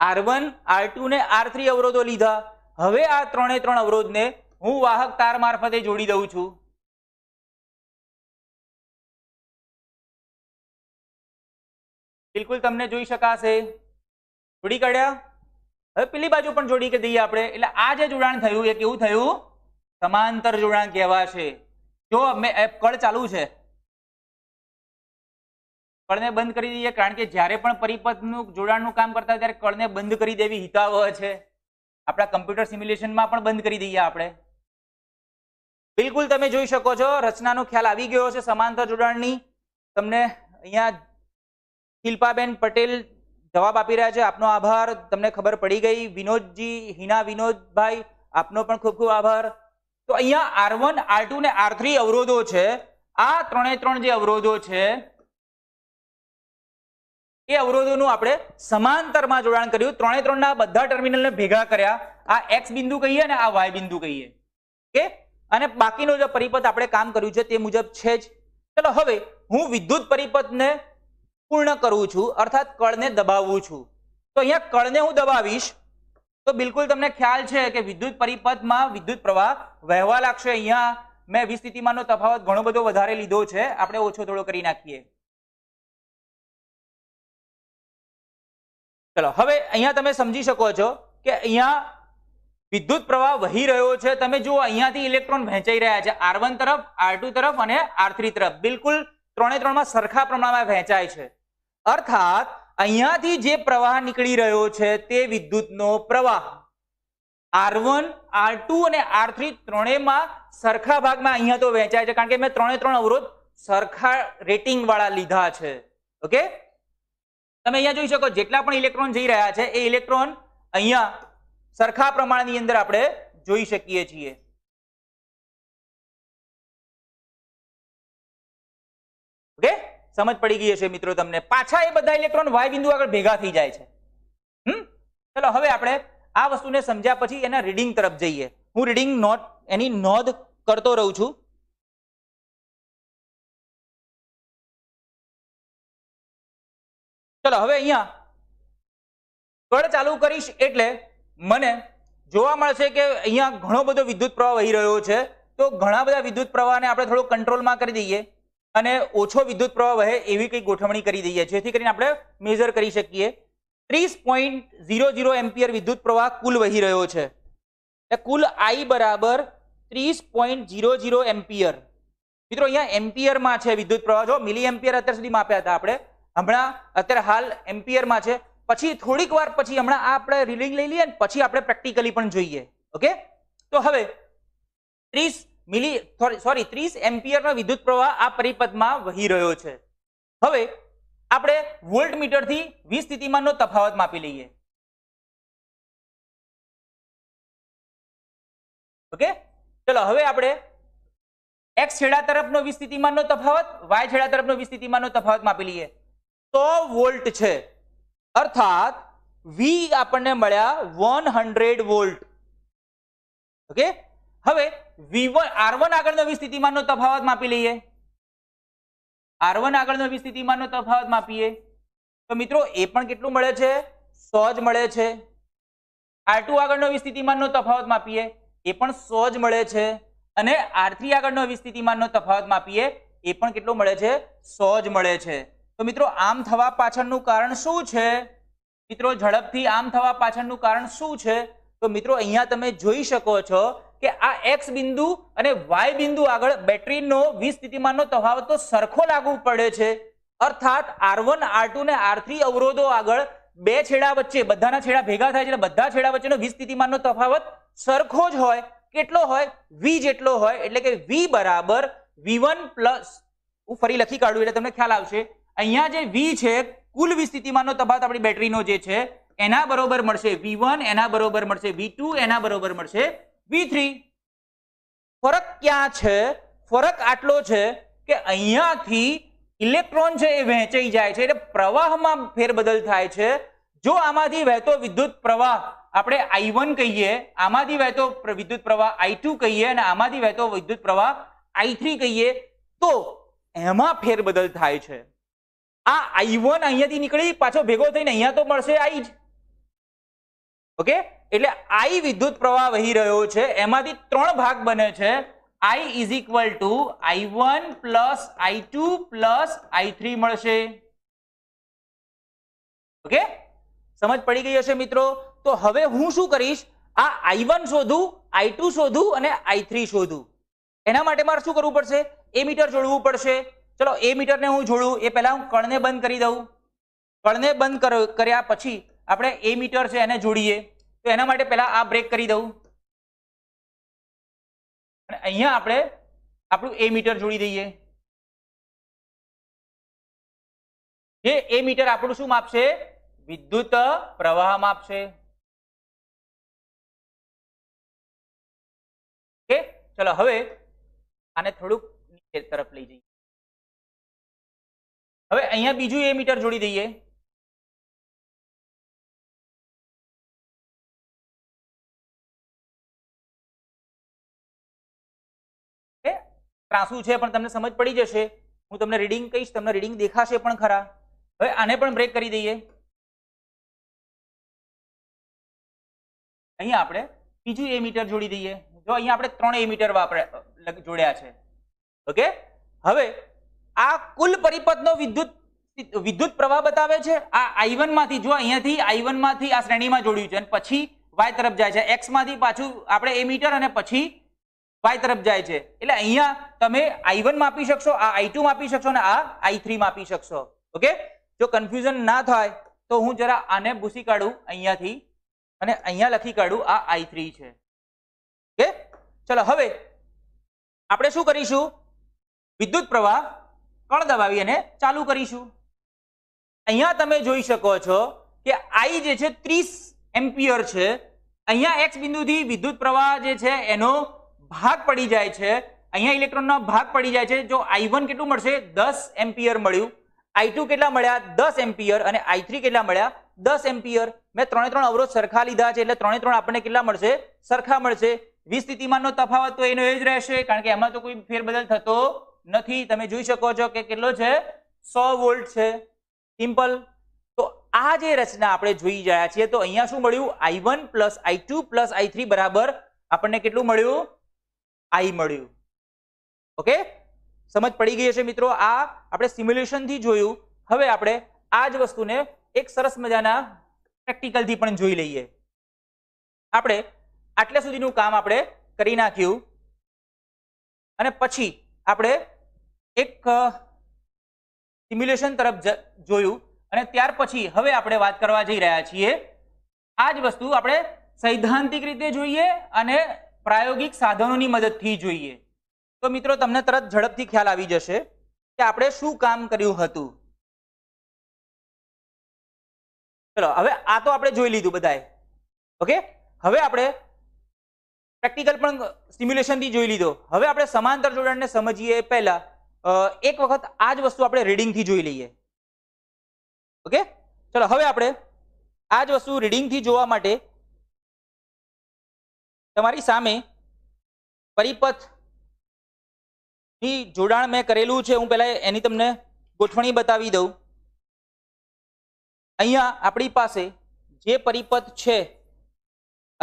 આર વન આર ટુ ને આર થ્રી અવરોધો લીધા હવે આ ત્રણે ત્રણ અવરોધને હું વાહક તાર મારફતે જોડી દઉં છું બિલકુલ તમને જોઈ શકાશે જોડી કાઢ્યા હવે પેલી બાજુ પણ જોડી કે દઈએ આપણે એટલે આ જે જોડાણ થયું એ કેવું થયું સમાંતર જોડાણ કહેવાશે જો મેં કળ ચાલુ છે કળને બંધ કરી દઈએ કારણ કે જ્યારે પણ પરિપથનું જોડાણનું કામ કરતા ત્યારે કળને બંધ કરી દેવી હિતાવહ છે આપણા કમ્પ્યુટર સિમ્યુલેશનમાં પણ બંધ કરી દઈએ આપણે બિલકુલ તમે જોઈ શકો છો રચનાનો ખ્યાલ આવી ગયો છે સમાંતર જોડાણની તમને અહીંયા શિલ્પાબેન પટેલ જવાબ આપી રહ્યા છે આપનો આભાર તમને ખબર પડી ગઈ વિનોદજી હિના વિનોદભાઈ આપનો પણ ખૂબ ખૂબ આભાર તો અહીંયા આર વન આર ટુ ને આર થ્રી અવરોધો છે આ ત્રણે ત્રણ જે અવરોધો છે એ અવરોધોનું આપણે સમાંતરમાં જોડાણ કર્યું ત્રણે ત્રણના બધા ટર્મિનલને ભેગા કર્યા આ એક્સ બિંદુ કહીએ અને આ વાય બિંદુ કહીએ કે અને બાકીનો જે પરિપથ આપણે કામ કર્યું છે તે મુજબ છે જ ચલો હવે હું વિદ્યુત પરિપથને પૂર્ણ કરું છું અર્થાત કળને દબાવું છું તો અહીંયા કળને હું દબાવીશ તો બિલકુલ તમને ખ્યાલ છે કે વિદ્યુત પરિપથમાં વિદ્યુત પ્રવાહ વહેવા લાગશે અહીંયા મેં વિસ્થિતિમાનનો તફાવત ઘણો બધો વધારે લીધો છે આપણે ઓછો થોડો કરી નાખીએ ચલો હવે અહીંયા તમે સમજી શકો છો કે અહીંયા વિદ્યુત પ્રવાહ વહી રહ્યો છે તમે જુઓ અહીંયાથી ઇલેક્ટ્રોન વહેંચાઈ રહ્યા છે આર તરફ આર તરફ અને આર તરફ બિલકુલ ત્રણે ત્રણમાં સરખા પ્રમાણમાં વહેંચાય છે અર્થાત અહીંયાથી જે પ્રવાહ નીકળી રહ્યો છે તે વિદ્યુતનો પ્રવાહ આર વન અને આર થ્રી સરખા ભાગમાં અહીંયા તો વહેંચાય છે કારણ કે મેં ત્રણે ત્રણ અવરોધ સરખા રેટિંગ વાળા લીધા છે ઓકે તમે અહીંયા જોઈ શકો જેટલા પણ ઇલેક્ટ્રોન જઈ રહ્યા છે એ ઇલેક્ટ્રોન અહીંયા સરખા પ્રમાણની અંદર આપણે જોઈ શકીએ છીએ ઓકે સમજ પડી ગઈ હશે મિત્રો તમને પાછા એ બધા ઇલેક્ટ્રોન વાય બિંદુ આગળ ભેગા થઈ જાય છે હમ ચલો હવે આપણે આ વસ્તુને સમજ્યા પછી એના રીડિંગ તરફ જઈએ હું રીડિંગ નોટ એની નોંધ કરતો રહું છું ચલો હવે અહીંયા કળ ચાલુ કરીશ એટલે મને જોવા મળશે કે અહીંયા ઘણો બધો વિદ્યુત પ્રવાહ વહી રહ્યો છે તો ઘણા બધા વિદ્યુત પ્રવાહને આપણે થોડો કંટ્રોલમાં કરી દઈએ અને ઓછો વિદ્યુત પ્રવાહ વહે એવી કંઈ ગોઠવણી કરી દઈએ જેથી કરીને આપણે મેઝર કરી શકીએ ત્રીસ પોઈન્ટ ઝીરો ઝીરો એમ્પિયર વિદ્યુત પ્રવાહ કુલ વહી રહ્યો છે એટલે કુલ આઈ બરાબર ત્રીસ પોઈન્ટ ઝીરો ઝીરો એમ્પિયર મિત્રો અહીંયા એમ્પિયરમાં છે વિદ્યુત પ્રવાહ જો મિલી એમ્પિયર અત્યાર સુધી માપ્યા હતા આપણે હમણાં અત્યારે હાલ એમ્પિયરમાં છે પછી થોડીક વાર પછી હમણાં આ આપણે રીડિંગ લઈ લઈએ ને પછી આપણે પ્રેક્ટિકલી પણ જોઈએ ઓકે તો હવે ત્રીસ મિલી સોરી ત્રીસ એમ્પિયરનો વિદ્યુત પ્રવાહ આ પરિપથમાં વહી રહ્યો છે હવે આપણે વોલ્ટ મીટરથી વીસ સ્થિતિમાનનો તફાવત માપી લઈએ ઓકે ચલો હવે આપણે એક્સ છેડા તરફનો વિસ્થિતિમાનનો તફાવત વાય છેડા તરફનો વિસ્થિતિમાનનો તફાવત માપી લઈએ સો વોલ્ટ છે અર્થાત વી આપણને મળ્યા વન હંડ્રેડ વોલ્ટ ઓકે હવે વી વન આર વન આગળનો વી તફાવત માપી લઈએ આર વન આગળનો વી તફાવત માપીએ તો મિત્રો એ પણ કેટલું મળે છે સો જ મળે છે આર ટુ આગળનો વી સ્થિતિમાનનો તફાવત માપીએ એ પણ સો જ મળે છે અને આર થ્રી આગળનો વી સ્થિતિમાનનો તફાવત માપીએ એ પણ કેટલો મળે છે સો જ મળે છે તો મિત્રો આમ થવા પાછળનું કારણ શું છે મિત્રો ઝડપથી આમ થવા પાછળનું કારણ શું છે તો મિત્રો અહીંયા તમે જોઈ શકો છો કે આ એક્સ બિંદુ અને વાય બિંદુ આગળ બેટરીનો વીસ સ્થિતિમાનનો તફાવત તો સરખો લાગુ પડે છે અર્થાત આર વન આર ટુ ને આર અવરોધો આગળ બે છેડા વચ્ચે બધાના છેડા ભેગા થાય છે એટલે બધા છેડા વચ્ચેનો વી સ્થિતિમાનનો તફાવત સરખો જ હોય કેટલો હોય વી જેટલો હોય એટલે કે વી બરાબર વી વન પ્લસ હું ફરી લખી કાઢું એટલે તમને ખ્યાલ આવશે અહીંયા જે વી છે કુલ વિસ્થિતિમાનનો તફાવત આપણી બેટરીનો જે છે એના બરોબર મળશે વી વન એના બરોબર મળશે વી ટુ એના બરોબર મળશે વી થ્રી ફરક ક્યાં છે ફરક આટલો છે કે અહીંયાથી ઇલેક્ટ્રોન છે એ વહેંચાઈ જાય છે એટલે પ્રવાહમાં ફેરબદલ થાય છે જો આમાંથી વહેતો વિદ્યુત પ્રવાહ આપણે આઈ વન કહીએ આમાંથી વહેતો વિદ્યુત પ્રવાહ આઈ ટુ કહીએ અને આમાંથી વહેતો વિદ્યુત પ્રવાહ આઈ થ્રી કહીએ તો એમાં ફેરબદલ થાય છે આ આઈ વન અહીંયાથી નીકળી પાછો ભેગો થઈને અહીંયા તો મળશે આઈ જ ઓકે એટલે આઈ વિદ્યુત પ્રવાહ વહી રહ્યો છે એમાંથી ત્રણ ભાગ બને છે I is equal to I one plus I two plus I three મળશે ઓકે સમજ પડી ગઈ હશે મિત્રો તો હવે હું શું કરીશ આ આઈ વન શોધું આઈ ટુ શોધું અને આઈ થ્રી શોધું એના માટે મારે શું કરવું પડશે એ મીટર જોડવું પડશે ચલો એ મીટરને હું જોડું એ પહેલાં હું કણને બંધ કરી દઉં કણને બંધ કર્યા પછી આપણે એ મીટર છે એને જોડીએ તો એના માટે પહેલાં આ બ્રેક કરી દઉં અને અહીંયા આપણે આપણું એ મીટર જોડી દઈએ જે એ મીટર આપણું શું માપશે વિદ્યુત પ્રવાહ માપશે ઓકે ચલો હવે આને થોડુંક નીચે તરફ લઈ જઈએ હવે અહીંયા બીજું એ મીટર જોડી દઈએ ત્રાસું છે પણ તમને સમજ પડી જશે હું તમને રીડિંગ કહીશ તમને રીડિંગ દેખાશે પણ ખરા હવે આને પણ બ્રેક કરી દઈએ અહીંયા આપણે બીજું એ મીટર જોડી દઈએ જો અહીંયા આપણે ત્રણ એ મીટર વાપરે જોડ્યા છે ઓકે હવે આ કુલ પરિપથનો વિદ્યુત વિદ્યુત પ્રવાહ બતાવે છે આ આઈ માંથી જો અહીંયાથી આઈ માંથી આ શ્રેણીમાં જોડ્યું છે અને પછી વાય તરફ જાય છે એક્સ માંથી પાછું આપણે એ મીટર અને પછી વાય તરફ જાય છે એટલે અહીંયા તમે આઈ માપી શકશો આ આઈ માપી શકશો અને આ આઈ માપી શકશો ઓકે જો કન્ફ્યુઝન ના થાય તો હું જરા આને ભૂસી કાઢું અહીંયાથી અને અહીંયા લખી કાઢું આ આઈ છે ઓકે ચલો હવે આપણે શું કરીશું વિદ્યુત પ્રવાહ કણ દબાવી અને ચાલુ કરીશું અહીંયા તમે જોઈ શકો છો કે આઈ જે છે ત્રીસ એમ્પિયર છે અહીંયા એક્સ બિંદુથી વિદ્યુત પ્રવાહ જે છે એનો ભાગ પડી જાય છે અહીંયા ઇલેક્ટ્રોનનો ભાગ પડી જાય છે જો આઈ વન કેટલું મળશે દસ એમ્પિયર મળ્યું આઈ કેટલા મળ્યા દસ એમ્પિયર અને આઈ થ્રી કેટલા મળ્યા દસ એમ્પિયર મેં ત્રણે ત્રણ અવરોધ સરખા લીધા છે એટલે ત્રણે ત્રણ આપણને કેટલા મળશે સરખા મળશે વીસ સ્થિતિમાનનો તફાવત તો એનો એ જ રહેશે કારણ કે એમાં તો કોઈ ફેરબદલ થતો નથી તમે જોઈ શકો છો કે કેટલો છે સો વોલ્ટ છે સિમ્પલ તો આ જે રચના આપણે જોઈ રહ્યા છીએ તો અહીંયા શું મળ્યું I one plus I two plus I three બરાબર આપણને કેટલું મળ્યું આઈ મળ્યું ઓકે સમજ પડી ગઈ હશે મિત્રો આ આપણે સિમ્યુલેશનથી જોયું હવે આપણે આ જ વસ્તુને એક સરસ મજાના પ્રેક્ટિકલથી પણ જોઈ લઈએ આપણે આટલા સુધીનું કામ આપણે કરી નાખ્યું અને પછી આપણે એક સિમ્યુલેશન તરફ જોયું અને ત્યાર પછી હવે આપણે વાત કરવા જઈ રહ્યા છીએ આ જ વસ્તુ આપણે સૈદ્ધાંતિક રીતે જોઈએ અને પ્રાયોગિક સાધનોની મદદથી જોઈએ તો મિત્રો તમને તરત ઝડપથી ખ્યાલ આવી જશે કે આપણે શું કામ કર્યું હતું ચલો હવે આ તો આપણે જોઈ લીધું બધાએ ઓકે હવે આપણે પ્રેક્ટિકલ પણ સિમ્યુલેશનથી જોઈ લીધો હવે આપણે સમાંતર જોડાણને સમજીએ પહેલાં એક વખત આ જ વસ્તુ આપણે રીડિંગથી જોઈ લઈએ ઓકે ચલો હવે આપણે આ જ વસ્તુ રીડિંગથી જોવા માટે તમારી સામે પરિપથ ની જોડાણ મેં કરેલું છે હું પહેલાં એની તમને ગોઠવણી બતાવી દઉં અહીંયા આપણી પાસે જે પરિપથ છે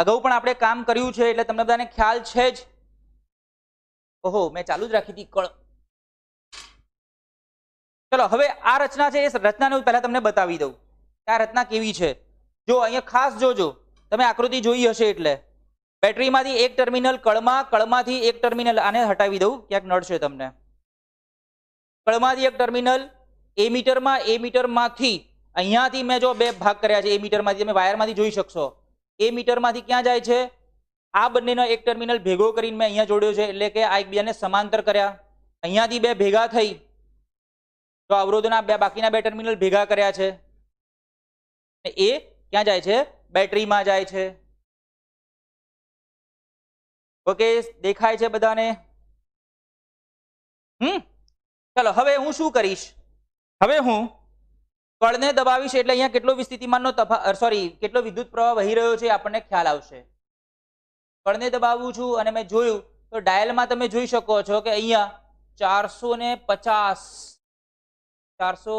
અગાઉ પણ આપણે કામ કર્યું છે એટલે તમને બધાને ખ્યાલ છે જ ઓહો મેં ચાલુ જ રાખી હતી કળ ચલો હવે આ રચના છે એ રચનાને હું પહેલા તમને બતાવી દઉં કે આ રચના કેવી છે જો અહીંયા ખાસ જોજો તમે આકૃતિ જોઈ હશે એટલે બેટરીમાંથી એક ટર્મિનલ કળમાં કળમાંથી એક ટર્મિનલ આને હટાવી દઉં ક્યાંક નડશે તમને કળમાંથી એક ટર્મિનલ એ મીટરમાં એ મીટરમાંથી અહીંયાથી મેં જો બે ભાગ કર્યા છે એ મીટરમાંથી તમે વાયરમાંથી જોઈ શકશો એ મીટરમાંથી ક્યાં જાય છે આ બંનેનો એક ટર્મિનલ ભેગો કરીને મેં અહીંયા જોડ્યો છે એટલે કે આ એકબીજાને સમાંતર કર્યા અહીંયાથી બે ભેગા થઈ તો અવરોધના બે બાકીના બે ટર્મિનલ ભેગા કર્યા છે એ ક્યાં જાય છે બેટરીમાં જાય છે ઓકે દેખાય છે બધાને હમ ચાલો હવે હું શું કરીશ હવે હું કળને દબાવીશ એટલે અહીંયા કેટલો વિસ્થિતિમાનનો તફા સોરી કેટલો વિદ્યુત પ્રવાહ વહી રહ્યો છે આપણને ખ્યાલ આવશે કળને દબાવું છું અને મેં જોયું તો ડાયલમાં તમે જોઈ શકો છો કે અહીંયા ચારસો ને પચાસ ચારસો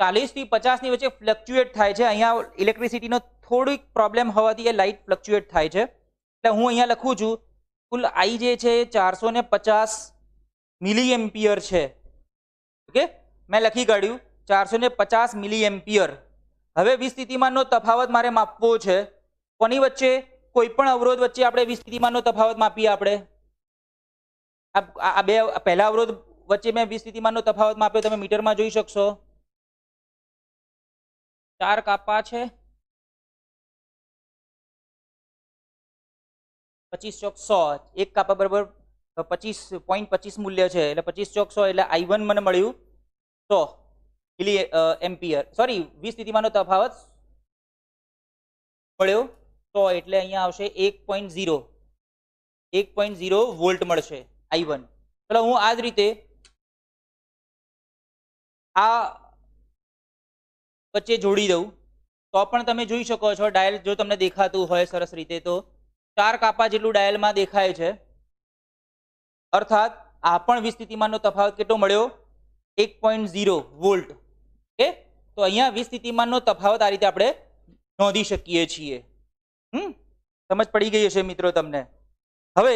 ચાલીસ ચાલીસથી પચાસની વચ્ચે ફ્લક્ચ્યુએટ થાય છે અહીંયા ઇલેક્ટ્રિસિટીનો થોડીક પ્રોબ્લેમ હોવાથી એ લાઇટ ફ્લક્ચ્યુએટ થાય છે એટલે હું અહીંયા લખું છું કુલ આઈ જે છે ચારસો ને પચાસ મિલી એમ્પિયર છે ઓકે મેં લખી કાઢ્યું ચારસો ને પચાસ મિલી એમ્પિયર હવે વિસ્થિતિમાનનો તફાવત મારે માપવો છે કોની વચ્ચે કોઈપણ અવરોધ વચ્ચે આપણે વિસ્થિતિમાનનો તફાવત માપીએ આપણે આ બે પહેલા અવરોધ વચ્ચે મેં વિસ્થિતિમાનનો તફાવત માપ્યો તમે મીટરમાં જોઈ શકશો ચાર કાપા છે પચીસ ચોક સો એક કાપા બરાબર પચીસ પોઈન્ટ પચીસ મૂલ્ય છે એટલે પચીસ ચોક સો એટલે આઈ વન મને મળ્યું સો મિલી એમ્પિયર સોરી વિસ્થિતિમાનનો તફાવત મળ્યો સો એટલે અહીંયા આવશે એક પોઈન્ટ ઝીરો એક પોઈન્ટ ઝીરો વોલ્ટ મળશે આઈ વન ચલો હું આ જ રીતે આ વચ્ચે જોડી દઉં તો પણ તમે જોઈ શકો છો ડાયલ જો તમને દેખાતું હોય સરસ રીતે તો ચાર કાપા જેટલું ડાયલમાં દેખાય છે અર્થાત આ પણ વિસ્થિતિમાનનો તફાવત કેટલો મળ્યો એક પોઈન્ટ ઝીરો વોલ્ટ ઓકે તો અહીંયા વિસ્થિતિમાનનો તફાવત આ રીતે આપણે નોંધી શકીએ છીએ હમ સમજ પડી ગઈ હશે મિત્રો તમને હવે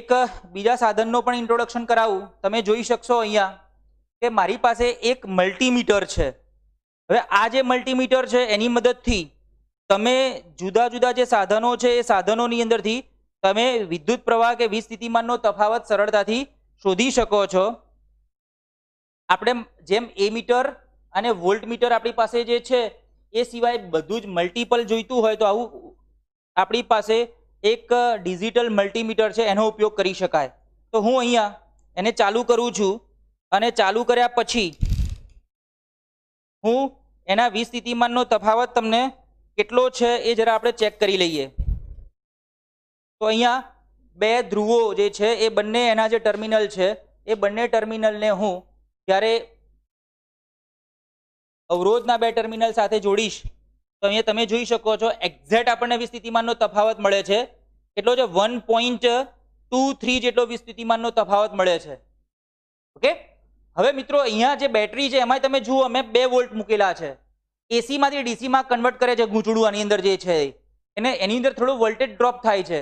એક બીજા સાધનનો પણ ઇન્ટ્રોડક્શન કરાવું તમે જોઈ શકશો અહીંયા કે મારી પાસે એક મલ્ટીમીટર છે હવે આ જે મલ્ટીમીટર છે એની મદદથી તમે જુદા જુદા જે સાધનો છે એ સાધનોની અંદરથી તમે વિદ્યુત પ્રવાહ કે વીજ સ્થિતિમાનનો તફાવત સરળતાથી શોધી શકો છો આપણે જેમ એ મીટર અને વોલ્ટ મીટર આપણી પાસે જે છે એ સિવાય બધું જ મલ્ટીપલ જોઈતું હોય તો આવું આપણી પાસે એક ડિજિટલ મલ્ટીમીટર છે એનો ઉપયોગ કરી શકાય તો હું અહીંયા એને ચાલુ કરું છું અને ચાલુ કર્યા પછી હું એના વીસ સ્થિતિમાનનો તફાવત તમને કેટલો છે એ જરા આપણે ચેક કરી લઈએ તો અહીંયા બે ધ્રુવો જે છે એ બંને એના જે ટર્મિનલ છે એ બંને ટર્મિનલને હું જ્યારે અવરોધના બે ટર્મિનલ સાથે જોડીશ તો અહીંયા તમે જોઈ શકો છો એક્ઝેક્ટ આપણને વિસ્થિતિમાનનો તફાવત મળે છે કેટલો છે વન પોઈન્ટ ટુ થ્રી જેટલો વિસ્થિતિમાનનો તફાવત મળે છે ઓકે હવે મિત્રો અહીંયા જે બેટરી છે એમાં તમે જુઓ અમે બે વોલ્ટ મૂકેલા છે એસીમાંથી ડીસીમાં કન્વર્ટ કરે છે ગૂંચડું આની અંદર જે છે એને એની અંદર થોડું વોલ્ટેજ ડ્રોપ થાય છે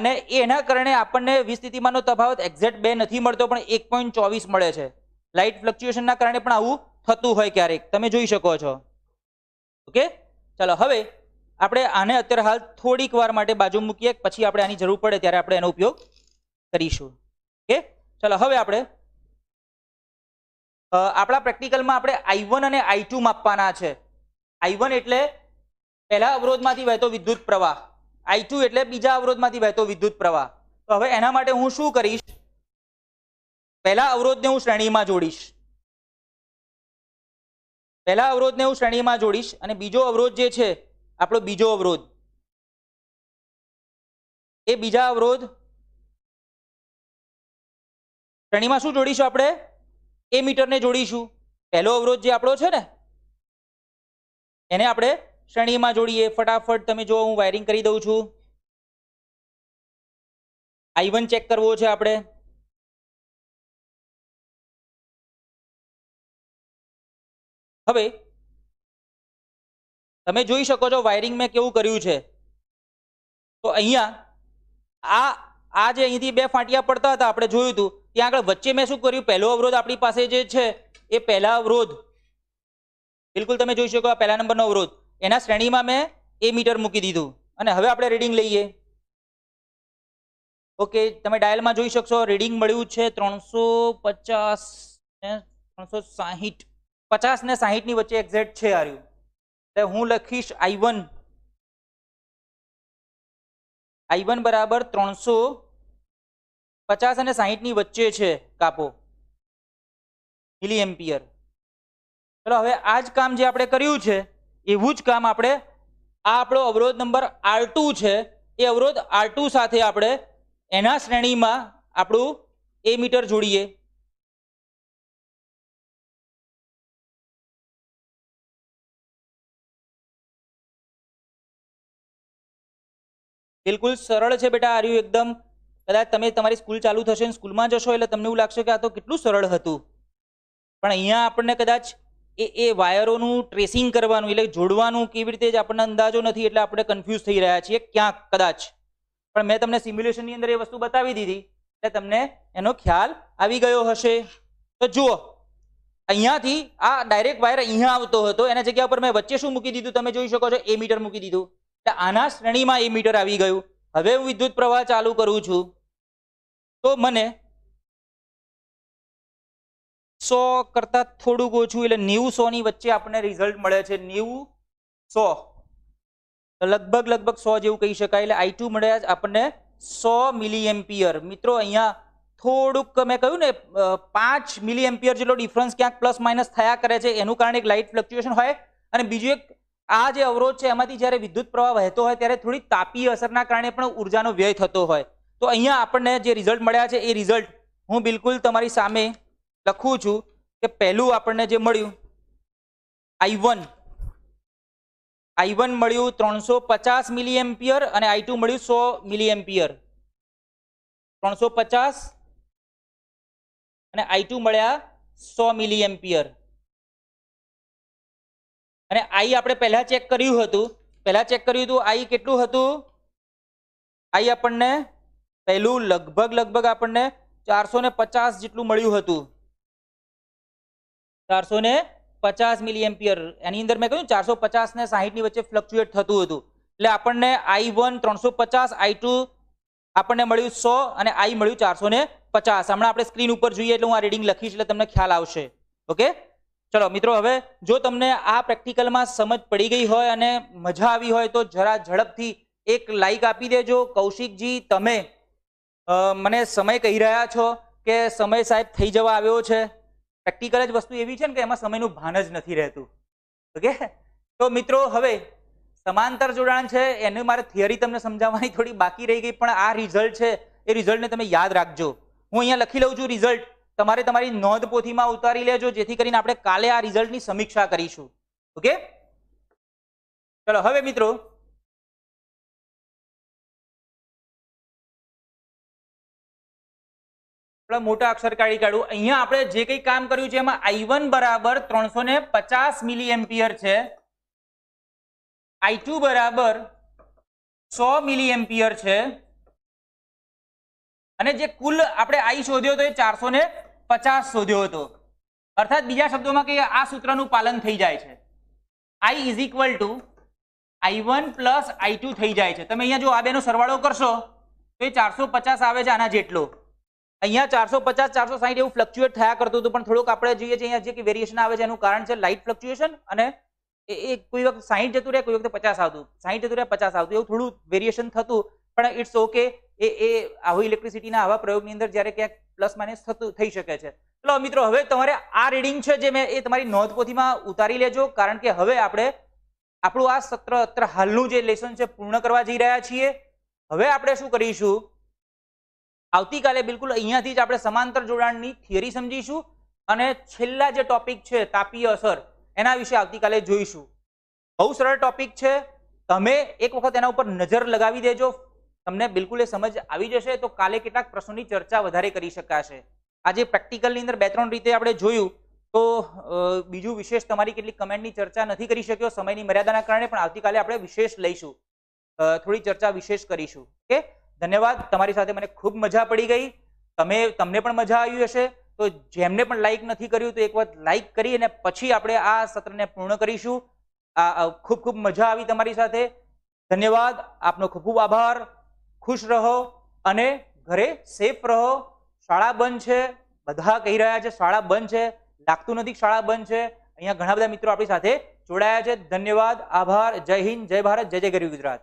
અને એના કારણે આપણને વિસ્થિતિમાંનો તફાવત એક્ઝેક્ટ બે નથી મળતો પણ એક પોઈન્ટ ચોવીસ મળે છે લાઇટ ફ્લક્ચ્યુએશનના કારણે પણ આવું થતું હોય ક્યારેક તમે જોઈ શકો છો ઓકે ચાલો હવે આપણે આને અત્યારે હાલ થોડીક વાર માટે બાજુ મૂકીએ પછી આપણે આની જરૂર પડે ત્યારે આપણે એનો ઉપયોગ કરીશું ઓકે ચાલો હવે આપણે આપણા પ્રેક્ટિકલમાં આપણે આઈ વન અને આઈ ટુ માપવાના છે આઈ વન એટલે પહેલા અવરોધમાંથી વહેતો વિદ્યુત પ્રવાહ આઈ ટુ એટલે બીજા અવરોધમાંથી વહેતો વિદ્યુત પ્રવાહ તો હવે એના માટે હું શું કરીશ પહેલા અવરોધને હું શ્રેણીમાં જોડીશ પહેલા અવરોધને હું શ્રેણીમાં જોડીશ અને બીજો અવરોધ જે છે આપણો બીજો અવરોધ એ બીજા અવરોધ શ્રેણીમાં શું જોડીશું આપણે એ મીટરને જોડીશું પહેલો અવરોધ જે આપણો છે ને એને આપણે શ્રેણીમાં જોડીએ ફટાફટ તમે જો હું વાયરિંગ કરી દઉં છું આઈ વન ચેક કરવો છે આપણે હવે તમે જોઈ શકો છો વાયરિંગ મેં કેવું કર્યું છે તો અહીંયા આ આ જે અહીંથી બે ફાંટિયા પડતા હતા આપણે જોયું હતું ત્યાં આગળ વચ્ચે મેં શું કર્યું પહેલો અવરોધ આપણી પાસે જે છે એ પહેલા અવરોધ બિલકુલ તમે જોઈ શકો પહેલા નંબરનો અવરોધ એના શ્રેણીમાં મેં એ મીટર મૂકી દીધું અને હવે આપણે રીડિંગ લઈએ ઓકે તમે ડાયલમાં જોઈ શકશો રીડિંગ મળ્યું છે ત્રણસો પચાસ ને ત્રણસો સાહીઠ પચાસ ને સાહીઠની વચ્ચે એક્ઝેક્ટ છે આર્યું એટલે હું લખીશ આઈ વન આઈ વન બરાબર ત્રણસો પચાસ અને સાહીઠની વચ્ચે છે કાપો મિલી એમ્પિયર ચલો હવે આ જ કામ જે આપણે કર્યું છે એવું જ કામ આપણે આ આપણો અવરોધ નંબર આર છે એ અવરોધ આર સાથે આપણે એના શ્રેણીમાં આપણું એ મીટર જોડીએ બિલકુલ સરળ છે બેટા આર્યું એકદમ કદાચ તમે તમારી સ્કૂલ ચાલુ થશે ને સ્કૂલમાં જશો એટલે તમને એવું લાગશે કે આ તો કેટલું સરળ હતું પણ અહીંયા આપણને કદાચ એ એ વાયરોનું ટ્રેસિંગ કરવાનું એટલે જોડવાનું કેવી રીતે જ આપણને અંદાજો નથી એટલે આપણે કન્ફ્યુઝ થઈ રહ્યા છીએ ક્યાંક કદાચ પણ મેં તમને સિમ્યુલેશનની અંદર એ વસ્તુ બતાવી દીધી એટલે તમને એનો ખ્યાલ આવી ગયો હશે તો જુઓ અહીંયાથી આ ડાયરેક્ટ વાયર અહીંયા આવતો હતો એના જગ્યા પર મેં વચ્ચે શું મૂકી દીધું તમે જોઈ શકો છો એ મીટર મૂકી દીધું આના શ્રેણીમાં એ મીટર આવી ગયું હવે હું વિદ્યુત પ્રવાહ ચાલુ કરું છું તો મને સો કરતાં થોડુંક ઓછું એટલે નેવું સોની વચ્ચે આપણને રિઝલ્ટ મળે છે નેવું સો લગભગ લગભગ સો જેવું કહી શકાય એટલે આઈ ટુ મળ્યા આપણને સો મિલી એમ્પિયર મિત્રો અહીંયા થોડુંક મેં કહ્યું ને પાંચ મિલી એમ્પિયર જેટલો ડિફરન્સ ક્યાંક પ્લસ માઇનસ થયા કરે છે એનું કારણ એક લાઇટ ફ્લક્ચ્યુએશન હોય અને બીજું એક આ જે અવરોધ છે એમાંથી જ્યારે વિદ્યુત પ્રવાહ વહેતો હોય ત્યારે થોડી તાપી અસરના કારણે પણ ઉર્જાનો વ્યય થતો હોય તો અહીંયા આપણને જે રિઝલ્ટ મળ્યા છે એ રિઝલ્ટ હું બિલકુલ તમારી સામે લખું છું કે પહેલું આપણને જે મળ્યું આઈ વન આઈ વન મળ્યું ત્રણસો પચાસ મિલી એમ્પિયર અને આઈ ટુ મળ્યું સો મિલી એમ્પિયર ત્રણસો પચાસ અને આઈ ટુ મળ્યા સો મિલી એમ્પિયર અને આઈ આપણે પહેલાં ચેક કર્યું હતું પહેલાં ચેક કર્યું હતું આઈ કેટલું હતું આઈ આપણને પહેલું લગભગ લગભગ આપણને ચારસો પચાસ જેટલું મળ્યું હતું ચારસો ને પચાસ મિલી એમ્પિયર એની અંદર મેં કહ્યું ચારસો પચાસ ને સાહીઠની વચ્ચે ફ્લક્ચ્યુએટ થતું હતું એટલે આપણને આઈ વન ત્રણસો પચાસ આઈ ટુ આપણને મળ્યું સો અને આઈ મળ્યું ચારસો ને પચાસ હમણાં આપણે સ્ક્રીન ઉપર જોઈએ એટલે હું આ રીડિંગ લખીશ એટલે તમને ખ્યાલ આવશે ઓકે ચલો મિત્રો હવે જો તમને આ પ્રેક્ટિકલમાં સમજ પડી ગઈ હોય અને મજા આવી હોય તો જરા ઝડપથી એક લાઈક આપી દેજો કૌશિકજી તમે મને સમય કહી રહ્યા છો કે સમય સાહેબ થઈ જવા આવ્યો છે પ્રેક્ટિકલ જ વસ્તુ એવી છે ને કે એમાં સમયનું ભાન જ નથી રહેતું ઓકે તો મિત્રો હવે સમાંતર જોડાણ છે એને મારે થિયરી તમને સમજાવવાની થોડી બાકી રહી ગઈ પણ આ રિઝલ્ટ છે એ રિઝલ્ટને તમે યાદ રાખજો હું અહીંયા લખી લઉં છું રિઝલ્ટ તમારે તમારી નોંધપોથીમાં ઉતારી લેજો જેથી કરીને આપણે કાલે આ રિઝલ્ટની સમીક્ષા કરીશું ઓકે ચલો હવે મિત્રો મોટા અક્ષર કાઢી કાઢું અહીંયા આપણે જે કંઈ કામ કર્યું છે એમાં આઈ વન બરાબર ત્રણસો ને પચાસ મિલી એમ્પિયર છે આઈ ટુ બરાબર સો મિલી એમ્પિયર છે અને જે કુલ આપણે આઈ શોધ્યો તો એ ચારસો ને પચાસ શોધ્યો હતો અર્થાત બીજા શબ્દોમાં કે આ સૂત્રનું પાલન થઈ જાય છે I is equal to I one plus I two થઈ જાય છે તમે અહીંયા જો આ બેનો સરવાળો કરશો તો એ ચારસો પચાસ આવે છે આના જેટલો અહીંયા ચારસો પચાસ ચારસો સાહીઠ એવું ફ્લક્ચ્યુએટ થયા કરતું હતું પણ થોડુંક આપણે જોઈએ છીએ અહીંયા જે વેરિએશન આવે છે એનું કારણ છે લાઇટ ફ્લક્ચ્યુએશન અને એ કોઈ વખત સાહીઠ જતું રહે કોઈ વખત પચાસ આવતું સાહીઠ જતું રહે પચાસ આવતું એવું થોડું વેરિએશન થતું પણ ઇટ્સ ઓકે એ એ આવું ઇલેક્ટ્રિસિટીના આવા પ્રયોગની અંદર જ્યારે ક્યાંક પ્લસ માઇનસ થતું થઈ શકે છે એટલે મિત્રો હવે તમારે આ રીડિંગ છે જે મેં એ તમારી નોંધપોથીમાં ઉતારી લેજો કારણ કે હવે આપણે આપણું આ સત્ર અત્ર હાલનું જે લેસન છે પૂર્ણ કરવા જઈ રહ્યા છીએ હવે આપણે શું કરીશું આવતીકાલે બિલકુલ અહીંયાથી જ આપણે સમાંતર જોડાણની થિયરી સમજીશું અને છેલ્લા જે ટોપિક છે તાપીય અસર એના વિશે આવતીકાલે જોઈશું બહુ સરળ ટોપિક છે તમે એક વખત એના ઉપર નજર લગાવી દેજો તમને બિલકુલ એ સમજ આવી જશે તો કાલે કેટલાક પ્રશ્નોની ચર્ચા વધારે કરી શકાશે આજે પ્રેક્ટિકલની અંદર બે ત્રણ રીતે આપણે જોયું તો બીજું વિશેષ તમારી કેટલીક કમેન્ટની ચર્ચા નથી કરી શક્યો સમયની મર્યાદાના કારણે પણ આવતીકાલે આપણે વિશેષ લઈશું થોડી ચર્ચા વિશેષ કરીશું ઓકે ધન્યવાદ તમારી સાથે મને ખૂબ મજા પડી ગઈ તમે તમને પણ મજા આવી હશે તો જેમને પણ લાઈક નથી કર્યું તો એક વખત લાઈક કરી અને પછી આપણે આ સત્રને પૂર્ણ કરીશું આ ખૂબ ખૂબ મજા આવી તમારી સાથે ધન્યવાદ આપનો ખૂબ ખૂબ આભાર ખુશ રહો અને ઘરે સેફ રહો શાળા બંધ છે બધા કહી રહ્યા છે શાળા બંધ છે લાગતું નથી શાળા બંધ છે અહીંયા ઘણા બધા મિત્રો આપણી સાથે જોડાયા છે ધન્યવાદ આભાર જય હિન્દ જય ભારત જય જય ગરીબ ગુજરાત